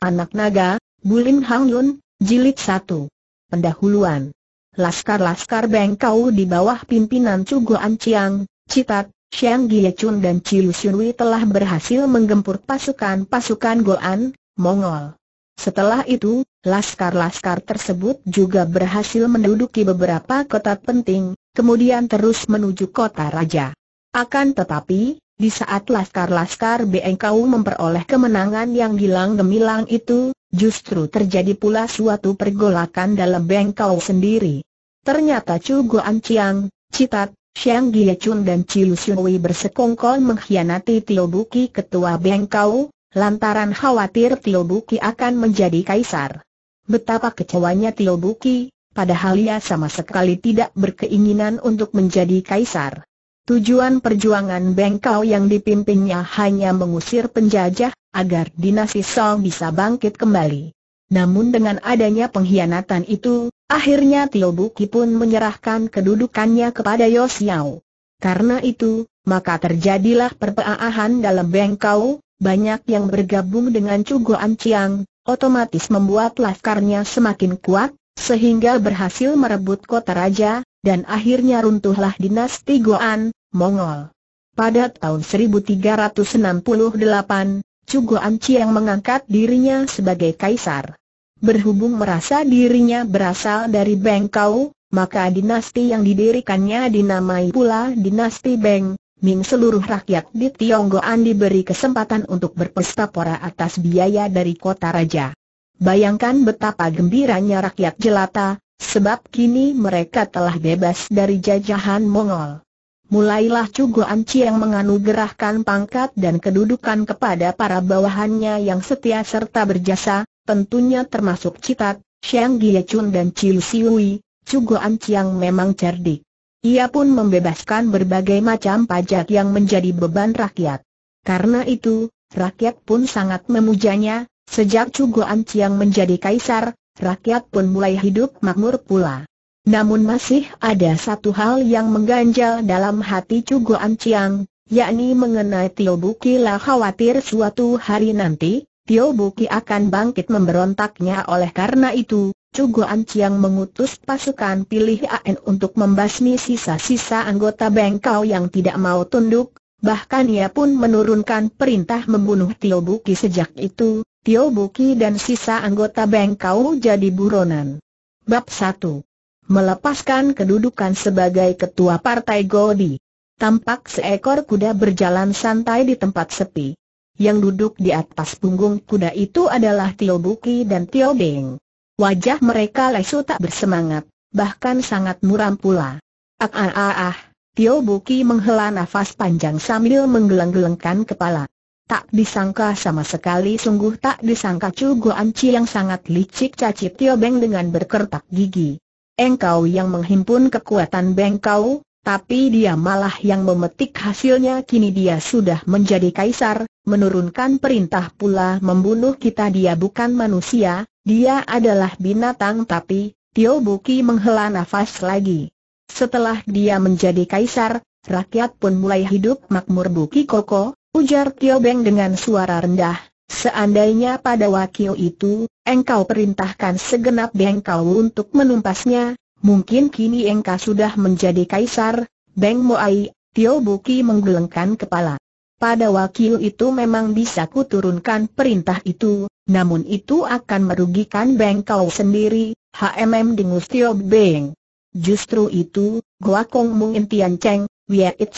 Anak Naga, Bulim Hang Yun, Jilid 1. Pendahuluan. Laskar-laskar Bengkau di bawah pimpinan Cuguan Ciang, Citat, Xiang Giechun dan Ciu Xunwei telah berhasil menggempur pasukan-pasukan Goan, Mongol. Setelah itu, laskar-laskar tersebut juga berhasil menduduki beberapa kota penting, kemudian terus menuju kota raja. Akan tetapi, di saat laskar-laskar BNKU memperoleh kemenangan yang gilang gemilang itu, justru terjadi pula suatu pergolakan dalam BNKU sendiri. Ternyata Chu Guan Chiang, Citat, Xiang Gia dan Chiu Xiuwei bersekongkol mengkhianati Tio Buki ketua BNKU, lantaran khawatir Tio Buki akan menjadi kaisar. Betapa kecewanya Tio Buki, padahal ia sama sekali tidak berkeinginan untuk menjadi kaisar. Tujuan perjuangan Bengkau yang dipimpinnya hanya mengusir penjajah, agar dinasti Song bisa bangkit kembali. Namun dengan adanya pengkhianatan itu, akhirnya Tio Buki pun menyerahkan kedudukannya kepada Yosiao. Karena itu, maka terjadilah perpeahan dalam Bengkau, banyak yang bergabung dengan Cugo Anciang, otomatis membuat laskarnya semakin kuat, sehingga berhasil merebut kota raja, dan akhirnya runtuhlah dinasti Goan, Mongol. Pada tahun 1368, Cuguan yang mengangkat dirinya sebagai kaisar. Berhubung merasa dirinya berasal dari Bengkau, maka dinasti yang didirikannya dinamai pula dinasti Beng. Ming seluruh rakyat di Tionggoan diberi kesempatan untuk berpesta pora atas biaya dari kota raja. Bayangkan betapa gembiranya rakyat jelata, sebab kini mereka telah bebas dari jajahan Mongol mulailah Cugo Anci yang menganugerahkan pangkat dan kedudukan kepada para bawahannya yang setia serta berjasa, tentunya termasuk Citat, Xiang Giechun dan Chiu Siwi, Cugo Anci yang memang cerdik. Ia pun membebaskan berbagai macam pajak yang menjadi beban rakyat. Karena itu, rakyat pun sangat memujanya, sejak Cugo Anci yang menjadi kaisar, rakyat pun mulai hidup makmur pula. Namun masih ada satu hal yang mengganjal dalam hati Cugo Anciang, yakni mengenai Tio Buki. Lah khawatir suatu hari nanti, Tio Buki akan bangkit memberontaknya oleh karena itu, Cugo Anciang mengutus pasukan pilih AN untuk membasmi sisa-sisa anggota Bengkau yang tidak mau tunduk, bahkan ia pun menurunkan perintah membunuh Tio Buki sejak itu, Tio Buki dan sisa anggota Bengkau jadi buronan. Bab 1 melepaskan kedudukan sebagai ketua partai Goldi. Tampak seekor kuda berjalan santai di tempat sepi. Yang duduk di atas punggung kuda itu adalah Tio Buki dan Tio Beng. Wajah mereka lesu tak bersemangat, bahkan sangat muram pula. Ah ah ah ah, Tio Buki menghela nafas panjang sambil menggeleng-gelengkan kepala. Tak disangka sama sekali sungguh tak disangka Chu Guan Chi yang sangat licik caci Tio Beng dengan berkertak gigi engkau yang menghimpun kekuatan bengkau, tapi dia malah yang memetik hasilnya kini dia sudah menjadi kaisar, menurunkan perintah pula membunuh kita dia bukan manusia, dia adalah binatang tapi, Tio Buki menghela nafas lagi. Setelah dia menjadi kaisar, rakyat pun mulai hidup makmur Buki Koko, ujar Tio Beng dengan suara rendah, Seandainya pada wakil itu, engkau perintahkan segenap bengkau untuk menumpasnya, mungkin kini engkau sudah menjadi kaisar, Beng Moai, Tio Buki menggelengkan kepala. Pada wakil itu memang bisa kuturunkan perintah itu, namun itu akan merugikan bengkau sendiri, HMM dengus Tio Beng. Justru itu, Gua Kong Mung Intian Cheng, Wia It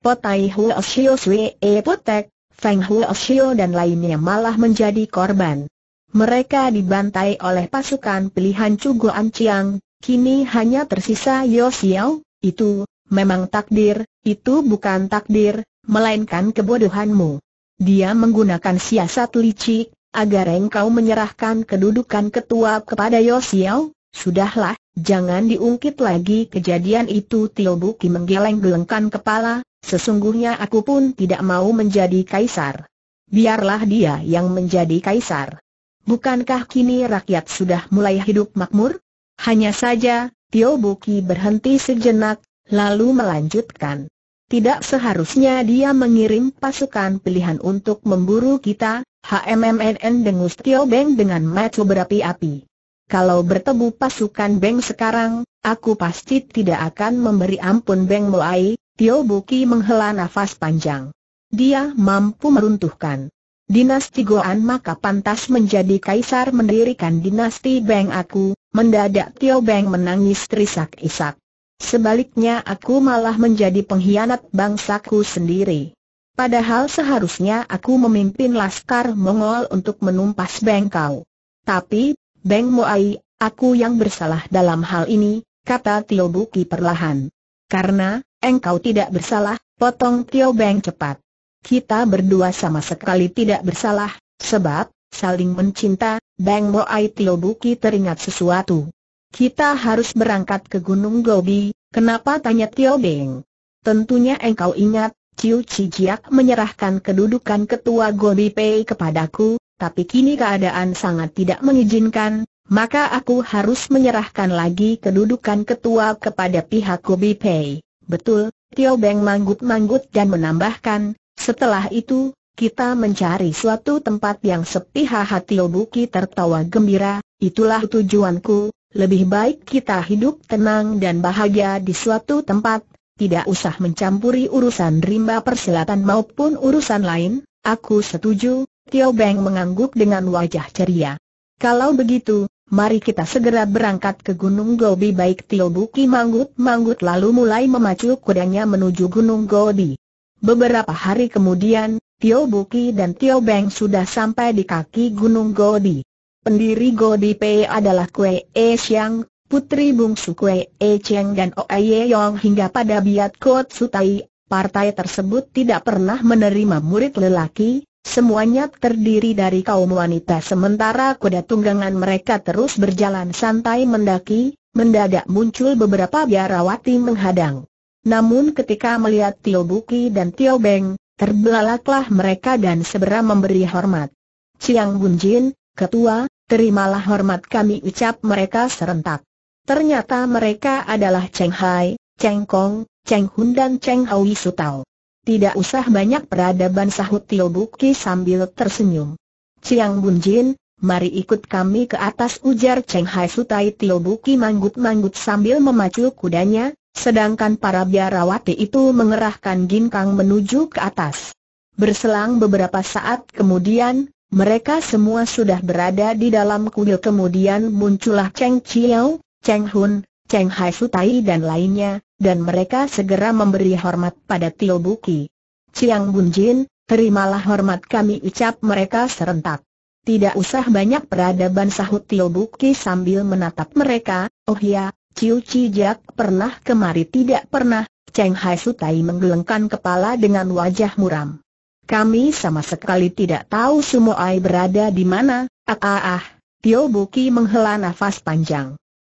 Potai Huo Xiao Sui E Potek, Feng Xiao dan lainnya malah menjadi korban. Mereka dibantai oleh pasukan pilihan Cugo Anciang, kini hanya tersisa Yo Xiao, itu, memang takdir, itu bukan takdir, melainkan kebodohanmu. Dia menggunakan siasat licik, agar engkau menyerahkan kedudukan ketua kepada Yo Xiao, sudahlah, jangan diungkit lagi kejadian itu Tio Buki menggeleng-gelengkan kepala, Sesungguhnya aku pun tidak mau menjadi kaisar. Biarlah dia yang menjadi kaisar. Bukankah kini rakyat sudah mulai hidup makmur? Hanya saja, Tio Buki berhenti sejenak, lalu melanjutkan. Tidak seharusnya dia mengirim pasukan pilihan untuk memburu kita, HMMNN dengus Tio Beng dengan mata berapi-api. Kalau bertemu pasukan Beng sekarang, aku pasti tidak akan memberi ampun Beng Moai, Tio Buki menghela nafas panjang. Dia mampu meruntuhkan dinasti Goan maka pantas menjadi kaisar mendirikan dinasti Beng aku, mendadak Tio Beng menangis terisak-isak. Sebaliknya aku malah menjadi pengkhianat bangsaku sendiri. Padahal seharusnya aku memimpin laskar Mongol untuk menumpas Beng kau. Tapi, Beng Moai, aku yang bersalah dalam hal ini, kata Tio Buki perlahan. Karena, engkau tidak bersalah, potong Tio Beng cepat. Kita berdua sama sekali tidak bersalah, sebab, saling mencinta, Bang Moai Tio Buki teringat sesuatu. Kita harus berangkat ke Gunung Gobi, kenapa tanya Tio Beng? Tentunya engkau ingat, Ciu Cijiak menyerahkan kedudukan ketua Gobi Pei kepadaku, tapi kini keadaan sangat tidak mengizinkan, maka aku harus menyerahkan lagi kedudukan ketua kepada pihak Gobi Pei. Betul, Tio Beng manggut-manggut dan menambahkan, setelah itu, kita mencari suatu tempat yang sepi haha Tio Buki tertawa gembira, itulah tujuanku, lebih baik kita hidup tenang dan bahagia di suatu tempat, tidak usah mencampuri urusan rimba persilatan maupun urusan lain, aku setuju, Tio Beng mengangguk dengan wajah ceria. Kalau begitu, mari kita segera berangkat ke Gunung Gobi baik Tio Buki manggut-manggut lalu mulai memacu kudanya menuju Gunung Gobi. Beberapa hari kemudian, Tio Buki dan Tio Beng sudah sampai di kaki Gunung Gobi. Pendiri Gobi P adalah Kue E Siang, putri bungsu Kue E Cheng dan Oe Yong hingga pada Biat Kot Sutai, partai tersebut tidak pernah menerima murid lelaki, Semuanya terdiri dari kaum wanita sementara kuda tunggangan mereka terus berjalan santai mendaki, mendadak muncul beberapa biarawati menghadang. Namun ketika melihat Tio Buki dan Tio Beng, terbelalaklah mereka dan segera memberi hormat. Ciang Bunjin, Ketua, terimalah hormat kami ucap mereka serentak. Ternyata mereka adalah Cheng Hai, Cheng Kong, Cheng Hun dan Cheng Hawi Sutau. Tidak usah banyak peradaban sahut Tio Buki sambil tersenyum. Ciang Bun Jin, mari ikut kami ke atas ujar Cheng Hai Sutai Tio Buki manggut-manggut sambil memacu kudanya, sedangkan para biarawati itu mengerahkan ginkang menuju ke atas. Berselang beberapa saat kemudian, mereka semua sudah berada di dalam kuil kemudian muncullah Cheng Chiao, Cheng Hun, Cheng Hai Sutai dan lainnya, dan mereka segera memberi hormat pada Tio Buki. Chiang Bun Jin, terimalah hormat kami ucap mereka serentak. Tidak usah banyak peradaban sahut Tio Buki sambil menatap mereka, oh ya, Ciu Jak pernah kemari tidak pernah, Cheng Hai Sutai menggelengkan kepala dengan wajah muram. Kami sama sekali tidak tahu semua Sumoai berada di mana, ah ah ah, Tio Buki menghela nafas panjang.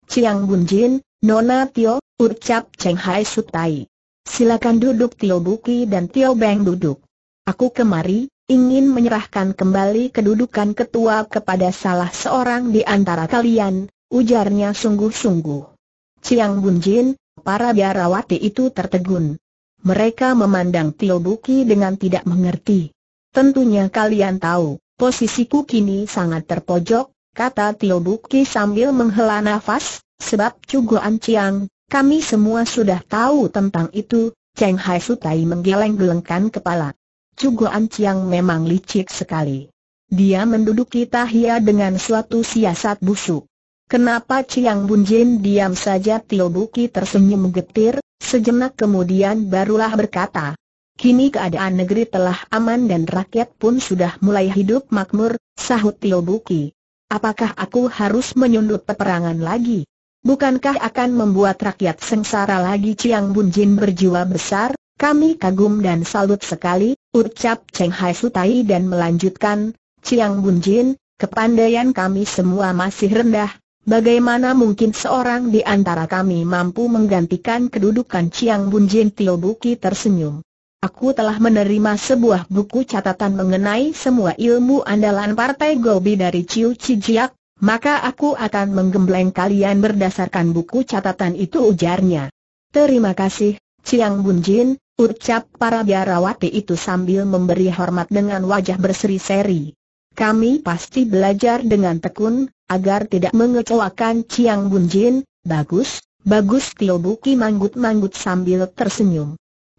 Chiang Bunjin, Nona Tio, ucap Cheng Hai Sutai. Silakan duduk Tio Buki dan Tio Beng duduk. Aku kemari, ingin menyerahkan kembali kedudukan ketua kepada salah seorang di antara kalian, ujarnya sungguh-sungguh. Chiang Bunjin, para biarawati itu tertegun. Mereka memandang Tio Buki dengan tidak mengerti. Tentunya kalian tahu, posisiku kini sangat terpojok, kata Tio Buki sambil menghela nafas, sebab cuguan Ciang, kami semua sudah tahu tentang itu, Cheng Hai Sutai menggeleng-gelengkan kepala. Cuguan Ciang memang licik sekali. Dia menduduki Tahia dengan suatu siasat busuk. Kenapa Ciang Bunjin diam saja Tio Buki tersenyum getir, sejenak kemudian barulah berkata, Kini keadaan negeri telah aman dan rakyat pun sudah mulai hidup makmur, sahut Tio Buki. Apakah aku harus menyundut peperangan lagi? Bukankah akan membuat rakyat sengsara lagi Ciang Bunjin berjiwa besar? Kami kagum dan salut sekali, ucap Cheng Hai Sutai dan melanjutkan, Ciang Bunjin, kepandaian kami semua masih rendah, bagaimana mungkin seorang di antara kami mampu menggantikan kedudukan Ciang Bunjin? Tio Buki tersenyum. Aku telah menerima sebuah buku catatan mengenai semua ilmu andalan Partai Gobi dari Ciu Cijiak, maka aku akan menggembleng kalian berdasarkan buku catatan itu ujarnya. Terima kasih, Ciang Bunjin, ucap para biarawati itu sambil memberi hormat dengan wajah berseri-seri. Kami pasti belajar dengan tekun, agar tidak mengecewakan Ciang Bunjin, bagus, bagus Tio Buki manggut-manggut sambil tersenyum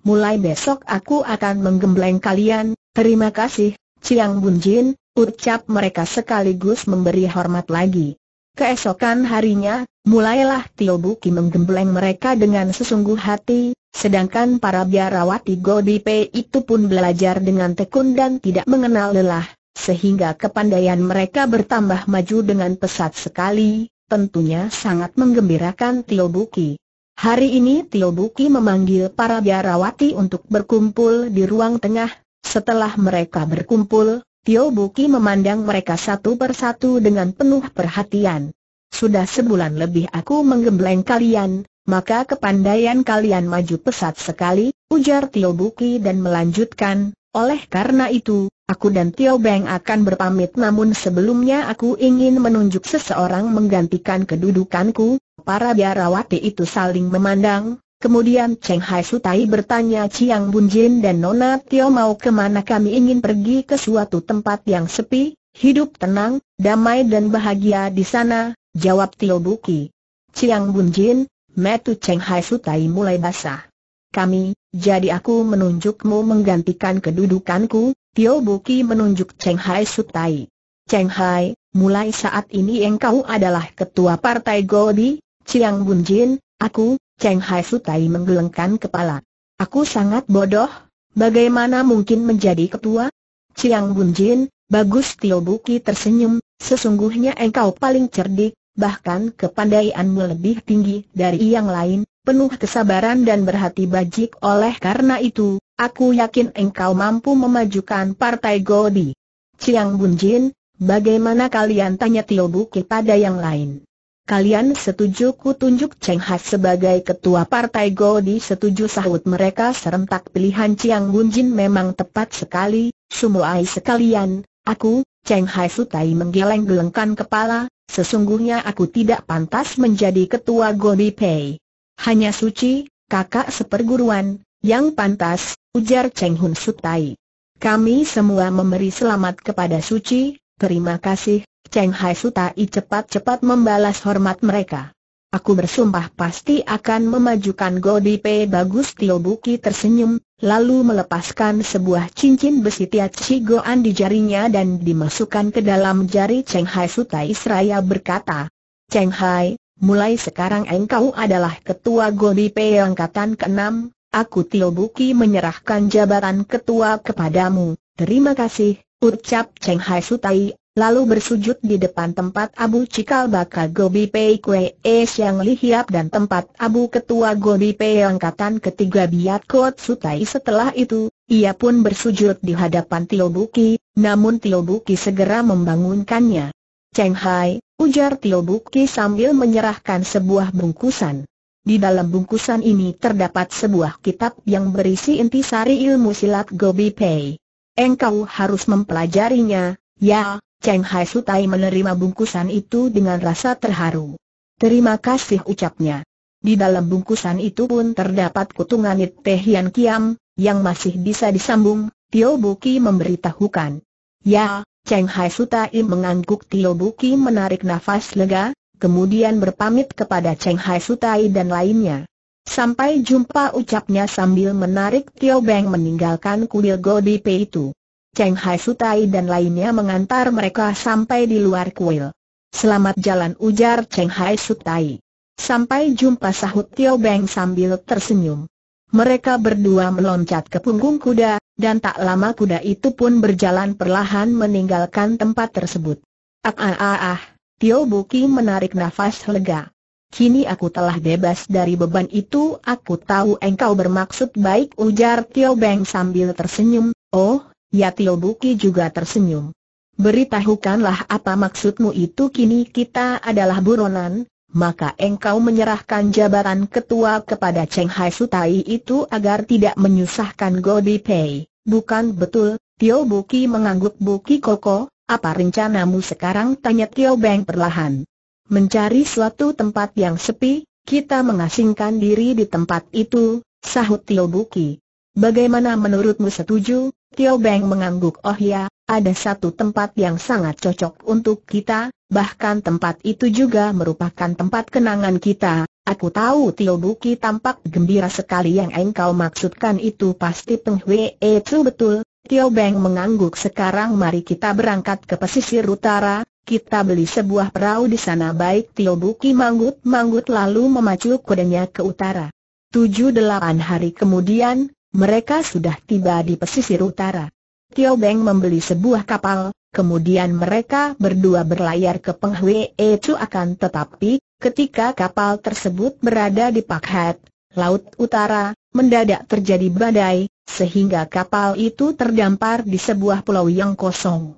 mulai besok aku akan menggembleng kalian, terima kasih, Ciang Bunjin, ucap mereka sekaligus memberi hormat lagi. Keesokan harinya, mulailah Tio Buki menggembleng mereka dengan sesungguh hati, sedangkan para biarawati Godipe itu pun belajar dengan tekun dan tidak mengenal lelah, sehingga kepandaian mereka bertambah maju dengan pesat sekali, tentunya sangat menggembirakan Tio Buki. Hari ini Tio Buki memanggil para biarawati untuk berkumpul di ruang tengah. Setelah mereka berkumpul, Tio Buki memandang mereka satu persatu dengan penuh perhatian. Sudah sebulan lebih aku menggembleng kalian, maka kepandaian kalian maju pesat sekali, ujar Tio Buki dan melanjutkan, oleh karena itu, aku dan Tio Beng akan berpamit namun sebelumnya aku ingin menunjuk seseorang menggantikan kedudukanku, para biarawati itu saling memandang, kemudian Cheng Hai Sutai bertanya Chiang Jin dan Nona Tio mau kemana kami ingin pergi ke suatu tempat yang sepi, hidup tenang, damai dan bahagia di sana, jawab Tio Buki. Chiang Jin, metu Cheng Hai Sutai mulai basah kami, jadi aku menunjukmu menggantikan kedudukanku, Tio Buki menunjuk Cheng Hai Sutai. Cheng Hai, mulai saat ini engkau adalah ketua partai Gobi, Chiang Bun Jin, aku, Cheng Hai Sutai menggelengkan kepala. Aku sangat bodoh, bagaimana mungkin menjadi ketua? Chiang Bun Jin, bagus Tio Buki tersenyum, sesungguhnya engkau paling cerdik, bahkan kepandaianmu lebih tinggi dari yang lain, penuh kesabaran dan berhati bajik oleh karena itu, aku yakin engkau mampu memajukan partai Godi. Ciang Bunjin, bagaimana kalian tanya Tio Buki pada yang lain? Kalian setuju ku tunjuk Cheng Hai sebagai ketua partai Godi setuju sahut mereka serentak pilihan Ciang Bunjin memang tepat sekali, semua sumuai sekalian, aku, Cheng Hai Sutai menggeleng-gelengkan kepala, sesungguhnya aku tidak pantas menjadi ketua Godi Pei hanya suci, kakak seperguruan, yang pantas, ujar Cheng Hun Sutai. Kami semua memberi selamat kepada suci, terima kasih, Cheng Hai Sutai cepat-cepat membalas hormat mereka. Aku bersumpah pasti akan memajukan Godipe bagus Tio Buki tersenyum, lalu melepaskan sebuah cincin besi Tiat Goan di jarinya dan dimasukkan ke dalam jari Cheng Hai Sutai seraya berkata, Cheng Hai, mulai sekarang engkau adalah ketua Gobi Pei Angkatan ke-6, aku Tio Buki menyerahkan jabatan ketua kepadamu, terima kasih, ucap Cheng Hai Sutai, lalu bersujud di depan tempat Abu Cikal Baka Pei Kwe Es yang lihiap dan tempat Abu Ketua Gobi Pei Angkatan ketiga Biat Kot Sutai setelah itu, ia pun bersujud di hadapan Tio Buki, namun Tio Buki segera membangunkannya. Cheng Hai, ujar Tio Buki sambil menyerahkan sebuah bungkusan. Di dalam bungkusan ini terdapat sebuah kitab yang berisi inti sari ilmu silat Gobi Pei. Engkau harus mempelajarinya, ya, Cheng Hai Sutai menerima bungkusan itu dengan rasa terharu. Terima kasih ucapnya. Di dalam bungkusan itu pun terdapat kutunganit Teh Yan Kiam, yang masih bisa disambung, Tio Buki memberitahukan. Ya, Cheng Hai Sutai mengangguk Tio Buki menarik nafas lega, kemudian berpamit kepada Cheng Hai Sutai dan lainnya. Sampai jumpa ucapnya sambil menarik Tio Beng meninggalkan kuil Godi Pe itu. Cheng Hai Sutai dan lainnya mengantar mereka sampai di luar kuil. Selamat jalan ujar Cheng Hai Sutai. Sampai jumpa sahut Tio Beng sambil tersenyum mereka berdua meloncat ke punggung kuda, dan tak lama kuda itu pun berjalan perlahan meninggalkan tempat tersebut. Ah ah ah ah, Tio Buki menarik nafas lega. Kini aku telah bebas dari beban itu, aku tahu engkau bermaksud baik ujar Tio Beng sambil tersenyum, oh, ya Tio Buki juga tersenyum. Beritahukanlah apa maksudmu itu kini kita adalah buronan, maka engkau menyerahkan jabatan ketua kepada Cheng Hai Sutai itu agar tidak menyusahkan Godi Pei. Bukan betul, Tio Buki mengangguk Buki Koko, apa rencanamu sekarang? Tanya Tio Beng perlahan. Mencari suatu tempat yang sepi, kita mengasingkan diri di tempat itu, sahut Tio Buki. Bagaimana menurutmu setuju? Tio Beng mengangguk oh ya, ada satu tempat yang sangat cocok untuk kita, bahkan tempat itu juga merupakan tempat kenangan kita. Aku tahu Tio Buki tampak gembira sekali yang engkau maksudkan itu pasti Penghui itu eh, betul. Tio Beng mengangguk sekarang mari kita berangkat ke pesisir utara, kita beli sebuah perahu di sana baik Tio Buki manggut-manggut lalu memacu kudanya ke utara. Tujuh delapan hari kemudian, mereka sudah tiba di pesisir utara. Tio Beng membeli sebuah kapal, kemudian mereka berdua berlayar ke Penghwe Ecu akan tetapi, ketika kapal tersebut berada di Pakhat, Laut Utara, mendadak terjadi badai, sehingga kapal itu terdampar di sebuah pulau yang kosong.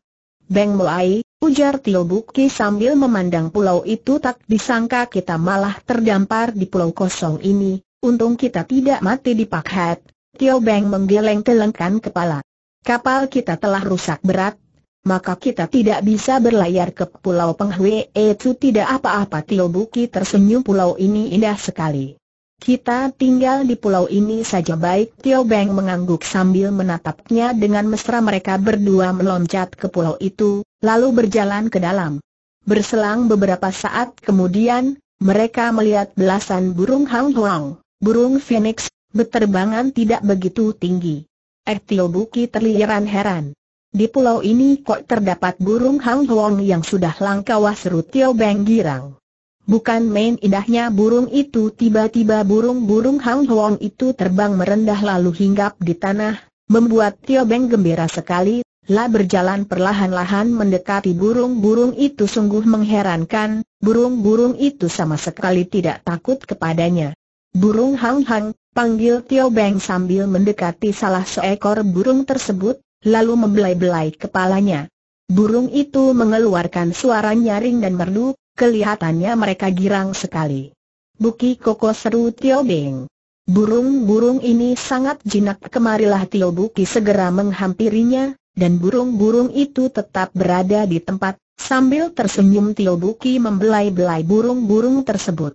Beng Moai, ujar Tio Buki sambil memandang pulau itu tak disangka kita malah terdampar di pulau kosong ini, untung kita tidak mati di Pakhat, Tio Beng menggeleng telengkan kepala. Kapal kita telah rusak berat, maka kita tidak bisa berlayar ke Pulau Penghwe itu tidak apa-apa Tio Buki tersenyum pulau ini indah sekali. Kita tinggal di pulau ini saja baik Tio Beng mengangguk sambil menatapnya dengan mesra mereka berdua meloncat ke pulau itu, lalu berjalan ke dalam. Berselang beberapa saat kemudian, mereka melihat belasan burung hang-huang, burung phoenix, beterbangan tidak begitu tinggi. Buki terliaran heran. Di pulau ini kok terdapat burung Hang Huang yang sudah langka seru Tio Beng Girang. Bukan main indahnya burung itu tiba-tiba burung-burung Hang Huang itu terbang merendah lalu hinggap di tanah, membuat Tio Beng gembira sekali, lah berjalan perlahan-lahan mendekati burung-burung itu sungguh mengherankan, burung-burung itu sama sekali tidak takut kepadanya. Burung Hang Hang, panggil Tio Beng sambil mendekati salah seekor burung tersebut, lalu membelai-belai kepalanya. Burung itu mengeluarkan suara nyaring dan merdu, kelihatannya mereka girang sekali. Buki Koko seru Tio Beng. Burung-burung ini sangat jinak kemarilah Tio Buki segera menghampirinya, dan burung-burung itu tetap berada di tempat, sambil tersenyum Tio Buki membelai-belai burung-burung tersebut.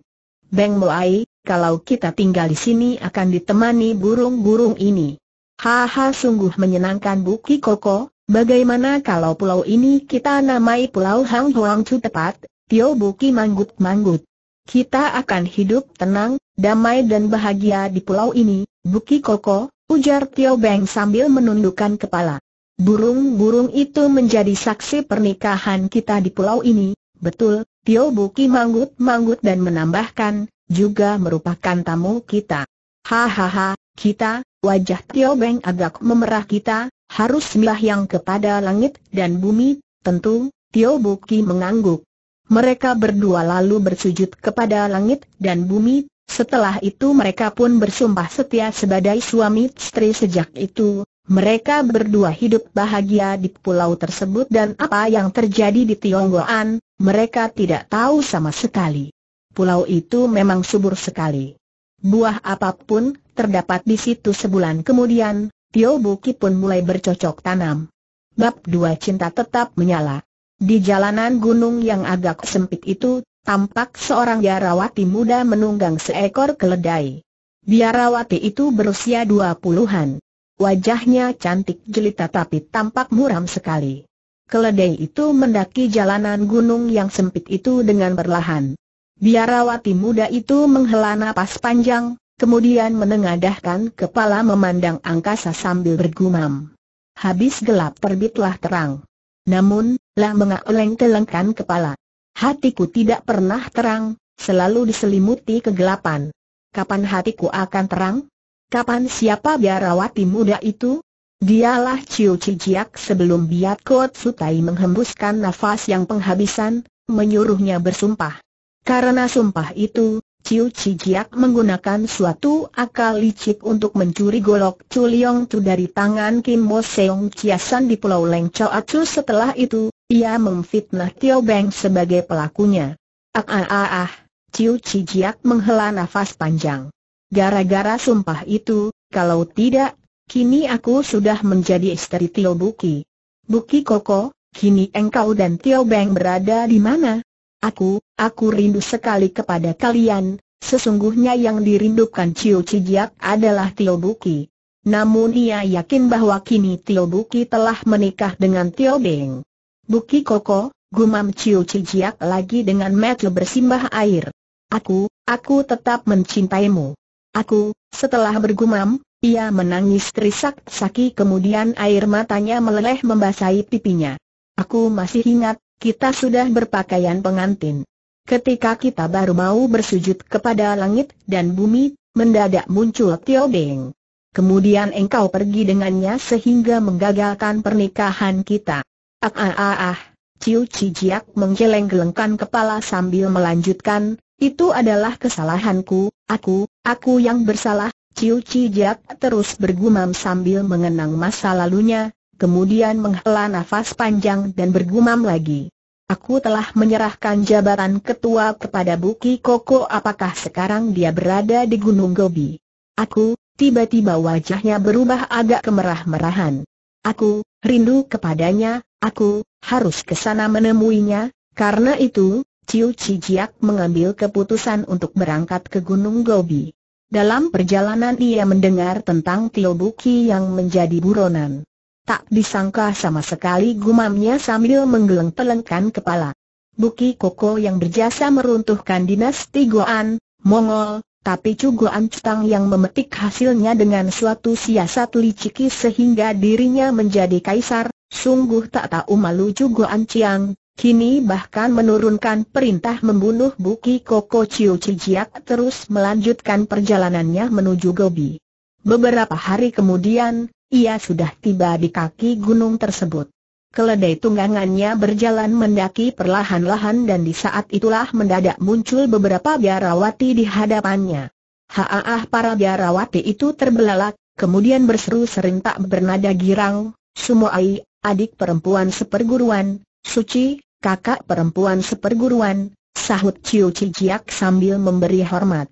Beng Moai, kalau kita tinggal di sini akan ditemani burung-burung ini. Haha sungguh menyenangkan Buki Koko, bagaimana kalau pulau ini kita namai Pulau Hang Huang Chu tepat, Tio Buki manggut-manggut. Kita akan hidup tenang, damai dan bahagia di pulau ini, Buki Koko, ujar Tio Beng sambil menundukkan kepala. Burung-burung itu menjadi saksi pernikahan kita di pulau ini, betul, Tio Buki manggut-manggut dan menambahkan, juga merupakan tamu kita. Hahaha, kita, wajah Tio Beng agak memerah kita, harus milah yang kepada langit dan bumi, tentu, Tio Buki mengangguk. Mereka berdua lalu bersujud kepada langit dan bumi, setelah itu mereka pun bersumpah setia sebagai suami istri sejak itu, mereka berdua hidup bahagia di pulau tersebut dan apa yang terjadi di Tionggoan, mereka tidak tahu sama sekali pulau itu memang subur sekali. Buah apapun, terdapat di situ sebulan kemudian, Tio Buki pun mulai bercocok tanam. Bab dua cinta tetap menyala. Di jalanan gunung yang agak sempit itu, tampak seorang biarawati muda menunggang seekor keledai. Biarawati itu berusia dua puluhan. Wajahnya cantik jelita tapi tampak muram sekali. Keledai itu mendaki jalanan gunung yang sempit itu dengan perlahan. Biarawati muda itu menghela napas panjang, kemudian menengadahkan kepala memandang angkasa sambil bergumam. Habis gelap terbitlah terang. Namun, lah mengakuleng telengkan kepala. Hatiku tidak pernah terang, selalu diselimuti kegelapan. Kapan hatiku akan terang? Kapan siapa biarawati muda itu? Dialah Ciu Cijiak sebelum Biat Kot Sutai menghembuskan nafas yang penghabisan, menyuruhnya bersumpah. Karena sumpah itu, Ciu Cijiak menggunakan suatu akal licik untuk mencuri golok Chuliong Tu dari tangan Kim Bo Seong Chiasan di Pulau Leng Choa Chu setelah itu, ia memfitnah Tio Beng sebagai pelakunya. Ah ah ah ah, Ciu Cijiak menghela nafas panjang. Gara-gara sumpah itu, kalau tidak, kini aku sudah menjadi istri Tio Buki. Buki Koko, kini engkau dan Tio Beng berada di mana? Aku, aku rindu sekali kepada kalian, sesungguhnya yang dirindukan Ciu Cijiak adalah Tio Buki. Namun ia yakin bahwa kini Tio Buki telah menikah dengan Tio Beng. Buki Koko, gumam Ciu Cijiak lagi dengan mata bersimbah air. Aku, aku tetap mencintaimu. Aku, setelah bergumam, ia menangis terisak-saki kemudian air matanya meleleh membasahi pipinya. Aku masih ingat, kita sudah berpakaian pengantin. Ketika kita baru mau bersujud kepada langit dan bumi, mendadak muncul Tio Beng. Kemudian engkau pergi dengannya sehingga menggagalkan pernikahan kita. Ah ah ah ah, Ciu Cijiak menggeleng-gelengkan kepala sambil melanjutkan, itu adalah kesalahanku, aku, aku yang bersalah. Ciu Cijiak terus bergumam sambil mengenang masa lalunya, kemudian menghela nafas panjang dan bergumam lagi. Aku telah menyerahkan jabatan ketua kepada Buki Koko apakah sekarang dia berada di Gunung Gobi. Aku, tiba-tiba wajahnya berubah agak kemerah-merahan. Aku, rindu kepadanya, aku, harus ke sana menemuinya, karena itu, Ciu Cijiak mengambil keputusan untuk berangkat ke Gunung Gobi. Dalam perjalanan ia mendengar tentang Tio Buki yang menjadi buronan. Tak disangka sama sekali gumamnya sambil menggeleng-pelengkan kepala. Buki Koko yang berjasa meruntuhkan dinasti Goan, Mongol, tapi Goan Cetang yang memetik hasilnya dengan suatu siasat liciki sehingga dirinya menjadi kaisar, sungguh tak tahu malu Goan Ciang, kini bahkan menurunkan perintah membunuh Buki Koko Chiu Cijiak terus melanjutkan perjalanannya menuju Gobi. Beberapa hari kemudian, ia sudah tiba di kaki gunung tersebut. Keledai tunggangannya berjalan mendaki perlahan-lahan dan di saat itulah mendadak muncul beberapa biarawati di hadapannya. Haah para biarawati itu terbelalak, kemudian berseru serentak bernada girang, Sumoai, adik perempuan seperguruan, Suci, kakak perempuan seperguruan, sahut Ciu Ciciak sambil memberi hormat.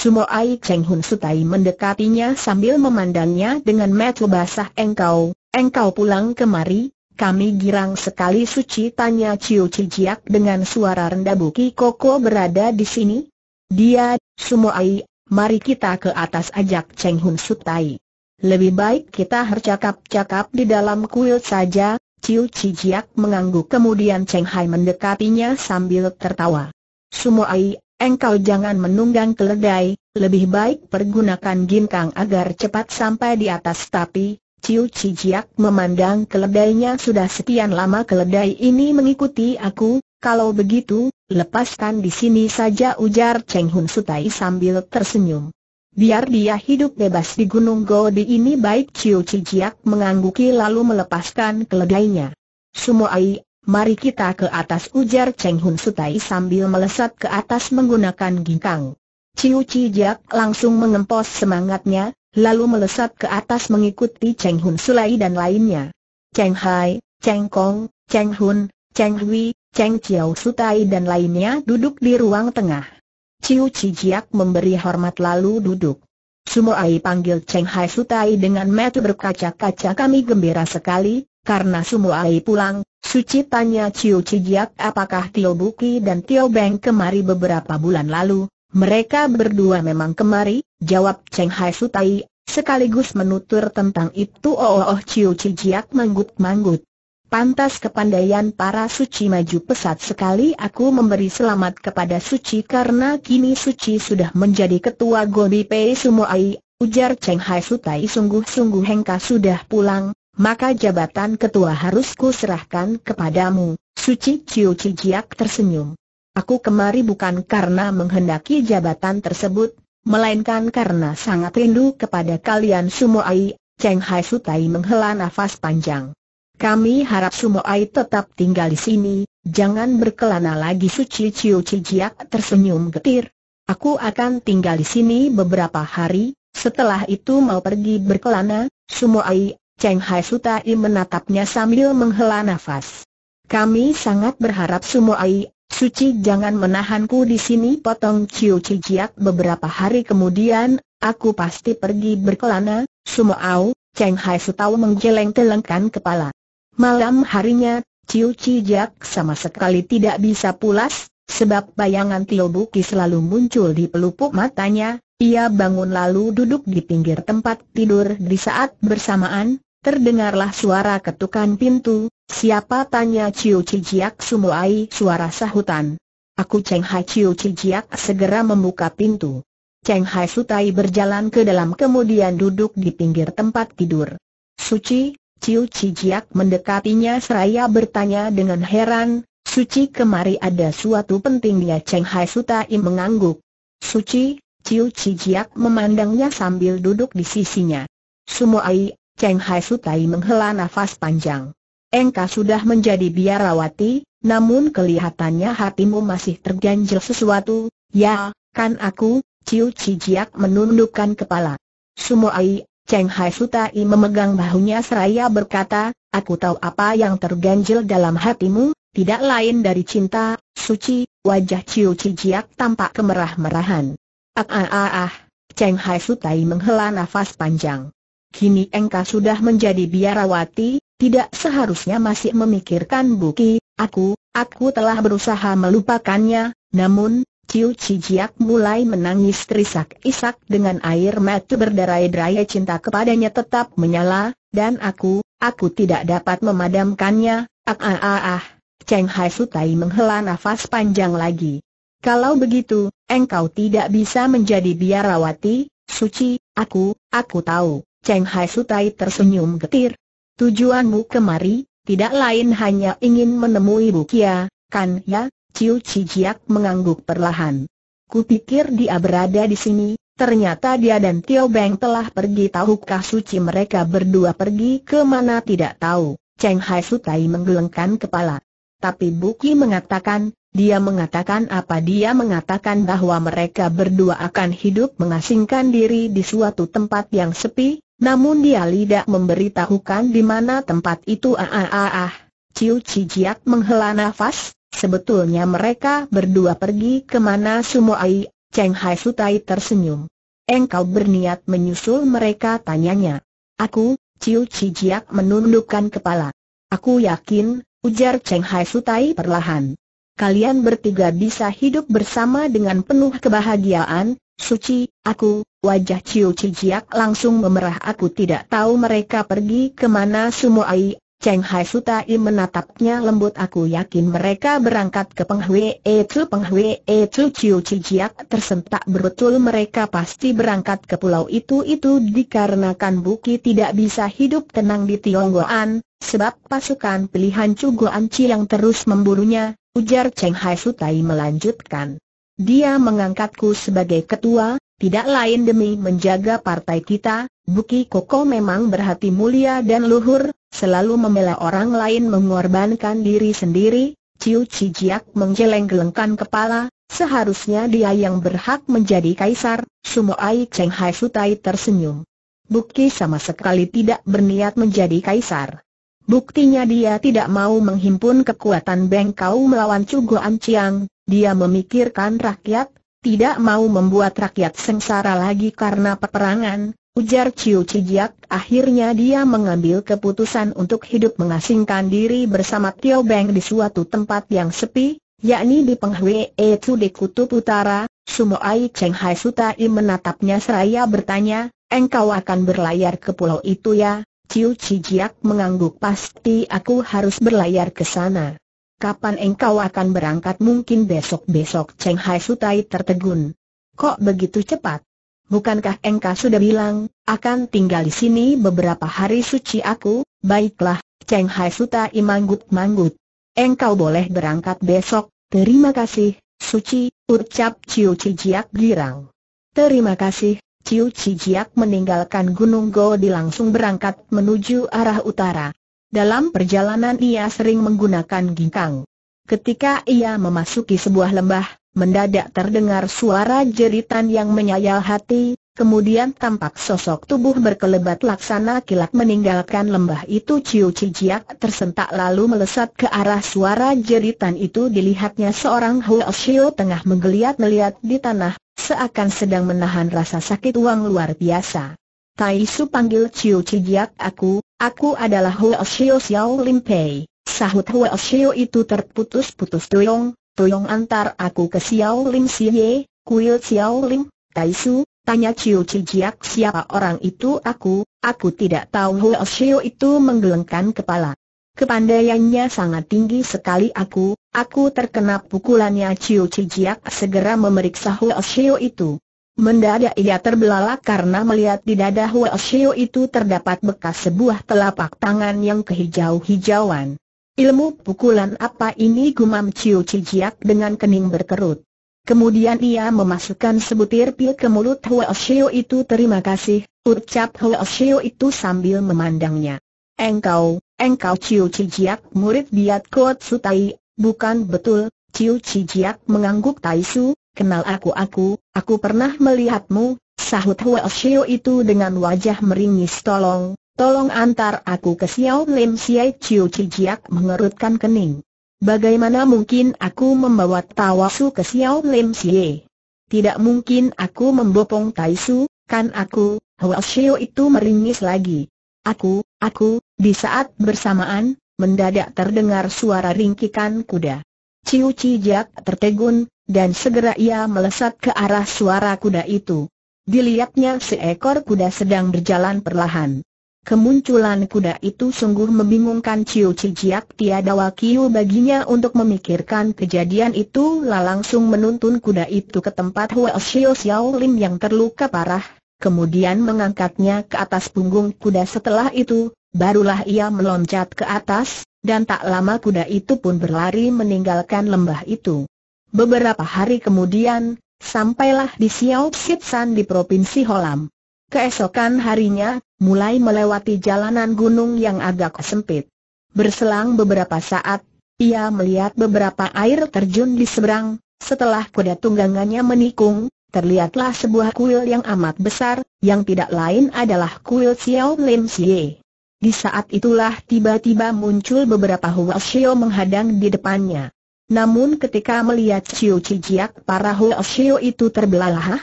Sumo Ai Cheng Hun Sutai mendekatinya sambil memandangnya dengan mata basah engkau, engkau pulang kemari, kami girang sekali suci tanya Ciu Cijiak dengan suara rendah Buki Koko berada di sini. Dia, Sumo Ai, mari kita ke atas ajak Cheng Hun Sutai. Lebih baik kita hercakap cakap di dalam kuil saja, Ciu Cijiak mengangguk kemudian Cheng Hai mendekatinya sambil tertawa. Sumo Ai, Engkau jangan menunggang keledai, lebih baik pergunakan ginkang agar cepat sampai di atas tapi, Ciu Cijiak memandang keledainya sudah sekian lama keledai ini mengikuti aku, kalau begitu, lepaskan di sini saja ujar Cheng Hun Sutai sambil tersenyum. Biar dia hidup bebas di Gunung Godi ini baik Ciu Cijiak mengangguki lalu melepaskan keledainya. Sumoai mari kita ke atas ujar Cheng Hun Sutai sambil melesat ke atas menggunakan ginkang. Ciu Cijak langsung mengempos semangatnya, lalu melesat ke atas mengikuti Cheng Hun Sulai dan lainnya. Cheng Hai, Cheng Kong, Cheng Hun, Cheng Hui, Cheng Chiao Sutai dan lainnya duduk di ruang tengah. Ciu Cijak memberi hormat lalu duduk. Sumoai panggil Cheng Hai Sutai dengan metu berkaca-kaca kami gembira sekali, karena Sumoai pulang, Suci tanya Ciu Cijiak apakah Tio Buki dan Tio Beng kemari beberapa bulan lalu, mereka berdua memang kemari, jawab Cheng Hai Sutai, sekaligus menutur tentang itu oh oh, oh Ciu Cijiak manggut-manggut. Pantas kepandaian para suci maju pesat sekali aku memberi selamat kepada suci karena kini suci sudah menjadi ketua Gobi Pei ai. ujar Cheng Hai Sutai sungguh-sungguh Hengka sudah pulang, maka jabatan ketua harus serahkan kepadamu. Suci Ciu Cijiak tersenyum. Aku kemari bukan karena menghendaki jabatan tersebut, melainkan karena sangat rindu kepada kalian semua. Ai, Cheng Hai Sutai menghela nafas panjang. Kami harap semua Ai tetap tinggal di sini, jangan berkelana lagi Suci Ciu Cijiak tersenyum getir. Aku akan tinggal di sini beberapa hari, setelah itu mau pergi berkelana, semua Ai. Cheng Hai Sutai menatapnya sambil menghela nafas. Kami sangat berharap semua ai, Suci jangan menahanku di sini potong Ciu Cijiak beberapa hari kemudian, aku pasti pergi berkelana, Semua au, Cheng Hai Sutai menggeleng-telengkan kepala. Malam harinya, Ciu Cijiak sama sekali tidak bisa pulas, sebab bayangan Tio Buki selalu muncul di pelupuk matanya, ia bangun lalu duduk di pinggir tempat tidur di saat bersamaan, Terdengarlah suara ketukan pintu, siapa tanya Ciu Cijiak Sumuai suara sahutan. Aku Cheng Hai Ciu Cijiak segera membuka pintu. Cheng Hai Sutai berjalan ke dalam kemudian duduk di pinggir tempat tidur. Suci, Ciu Cijiak mendekatinya seraya bertanya dengan heran, Suci kemari ada suatu pentingnya Cheng Hai Sutai mengangguk. Suci, Ciu Cijiak memandangnya sambil duduk di sisinya. Sumuai Cheng Hai Sutai menghela nafas panjang. Engkau sudah menjadi biarawati, namun kelihatannya hatimu masih terganjel sesuatu, ya, kan aku, Ciu Cijiak menundukkan kepala. Sumoai, Cheng Hai Sutai memegang bahunya seraya berkata, aku tahu apa yang terganjel dalam hatimu, tidak lain dari cinta, suci, wajah Ciu Cijiak tampak kemerah-merahan. Ah ah ah ah, Cheng Hai Sutai menghela nafas panjang. Kini engkau sudah menjadi biarawati, tidak seharusnya masih memikirkan Buki, aku, aku telah berusaha melupakannya, namun, Ciu Cijiak mulai menangis terisak-isak dengan air mata berderai-derai cinta kepadanya tetap menyala, dan aku, aku tidak dapat memadamkannya, ah ah ah ah. Cheng Hai Sutai menghela nafas panjang lagi. Kalau begitu, engkau tidak bisa menjadi biarawati, suci, aku, aku tahu. Cheng Hai Sutai tersenyum getir. Tujuanmu kemari, tidak lain hanya ingin menemui Bukia, kan ya? Ciu Cijiak mengangguk perlahan. Kupikir dia berada di sini, ternyata dia dan Tio Beng telah pergi tahukah suci mereka berdua pergi ke mana tidak tahu. Cheng Hai Sutai menggelengkan kepala. Tapi Buki mengatakan, dia mengatakan apa dia mengatakan bahwa mereka berdua akan hidup mengasingkan diri di suatu tempat yang sepi, namun dia tidak memberitahukan di mana tempat itu ah ah ah ah. Ciu Cijiak menghela nafas, sebetulnya mereka berdua pergi ke mana? semua Ai, Cheng Hai Sutai tersenyum. Engkau berniat menyusul mereka tanyanya. Aku, Ciu Cijiak menundukkan kepala. Aku yakin, ujar Cheng Hai Sutai perlahan. Kalian bertiga bisa hidup bersama dengan penuh kebahagiaan, Suci, aku, wajah Ciu Cijiak langsung memerah aku tidak tahu mereka pergi kemana semua ai. Cheng Hai Sutai menatapnya lembut aku yakin mereka berangkat ke Penghwe itu. E Penghwe itu e Ciu Cijiak tersentak betul mereka pasti berangkat ke pulau itu itu dikarenakan Buki tidak bisa hidup tenang di Tionggoan, sebab pasukan pilihan Cugoan Goan yang terus memburunya, ujar Cheng Hai Sutai melanjutkan. Dia mengangkatku sebagai ketua, tidak lain demi menjaga partai kita, Buki Koko memang berhati mulia dan luhur, selalu membela orang lain mengorbankan diri sendiri, Ciu Cijiak menggeleng-gelengkan kepala, seharusnya dia yang berhak menjadi kaisar, Sumo Sumoai Cheng Hai Sutai tersenyum. Buki sama sekali tidak berniat menjadi kaisar. Buktinya dia tidak mau menghimpun kekuatan Bengkau melawan Cugoan Ciang, dia memikirkan rakyat, tidak mau membuat rakyat sengsara lagi karena peperangan, ujar Ciu Cijiak. Akhirnya dia mengambil keputusan untuk hidup mengasingkan diri bersama Tio Beng di suatu tempat yang sepi, yakni di Penghwe itu di Kutub Utara, Sumo Ai Cheng Hai Sutai menatapnya seraya bertanya, engkau akan berlayar ke pulau itu ya? Ciu Cijiak mengangguk pasti aku harus berlayar ke sana. Kapan engkau akan berangkat mungkin besok-besok Cheng Hai Sutai tertegun. Kok begitu cepat? Bukankah engkau sudah bilang, akan tinggal di sini beberapa hari suci aku? Baiklah, Cheng Hai Sutai manggut-manggut. Engkau boleh berangkat besok, terima kasih, suci, ucap Ciu Cijiak girang. Terima kasih, Ciu Cijiak meninggalkan Gunung Godi langsung berangkat menuju arah utara. Dalam perjalanan ia sering menggunakan ginkang. Ketika ia memasuki sebuah lembah, mendadak terdengar suara jeritan yang menyayal hati, kemudian tampak sosok tubuh berkelebat laksana kilat meninggalkan lembah itu Ciu Cijiak tersentak lalu melesat ke arah suara jeritan itu dilihatnya seorang Huo Xiu tengah menggeliat geliat di tanah, seakan sedang menahan rasa sakit uang luar biasa. Tai Su panggil Ciu Cijiak aku, Aku adalah Hua Xiao Xiao Lim Pei. Sahut Hua Xiao itu terputus-putus tuyong, tuyong antar aku ke Xiao Lim Siye, Kuil Xiao Lim, Tai Su, tanya Ciu Cijiak siapa orang itu aku, aku tidak tahu Hua Xiao itu menggelengkan kepala. Kepandaiannya sangat tinggi sekali aku, aku terkena pukulannya Ciu Cijiak segera memeriksa Hua Xiao itu. Mendadak ia terbelalak karena melihat di dada Hua Xiu itu terdapat bekas sebuah telapak tangan yang kehijau-hijauan. Ilmu pukulan apa ini gumam Ciu Cijiak dengan kening berkerut. Kemudian ia memasukkan sebutir pil ke mulut Hua Xiu itu terima kasih, ucap Hua Xiu itu sambil memandangnya. Engkau, engkau Ciu Cijiak murid biat kuat Sutai, bukan betul, Ciu Cijiak mengangguk Taisu, kenal aku aku, aku pernah melihatmu, sahut Hua Xiao itu dengan wajah meringis tolong, tolong antar aku ke Xiao Lim Siai Chiu Cijiak mengerutkan kening. Bagaimana mungkin aku membawa Tawasu ke Xiao Lim Siye? Tidak mungkin aku membopong Taisu, kan aku, Hua Xiao itu meringis lagi. Aku, aku, di saat bersamaan, mendadak terdengar suara ringkikan kuda. Ciu Cijak tertegun, dan segera ia melesat ke arah suara kuda itu. Dilihatnya seekor kuda sedang berjalan perlahan. Kemunculan kuda itu sungguh membingungkan Ciu Cijiak tiada wakiu baginya untuk memikirkan kejadian itu Lalu langsung menuntun kuda itu ke tempat Hua Xiao Xiao Lim yang terluka parah, kemudian mengangkatnya ke atas punggung kuda setelah itu, barulah ia meloncat ke atas, dan tak lama kuda itu pun berlari meninggalkan lembah itu. Beberapa hari kemudian, sampailah di Xiao San di Provinsi Holam. Keesokan harinya, mulai melewati jalanan gunung yang agak sempit. Berselang beberapa saat, ia melihat beberapa air terjun di seberang, setelah kuda tunggangannya menikung, terlihatlah sebuah kuil yang amat besar, yang tidak lain adalah kuil Xiao Lim Xie. Di saat itulah tiba-tiba muncul beberapa Hua Xiao menghadang di depannya. Namun ketika melihat Chiu Cijiak para Huo Xiu itu terbelalak.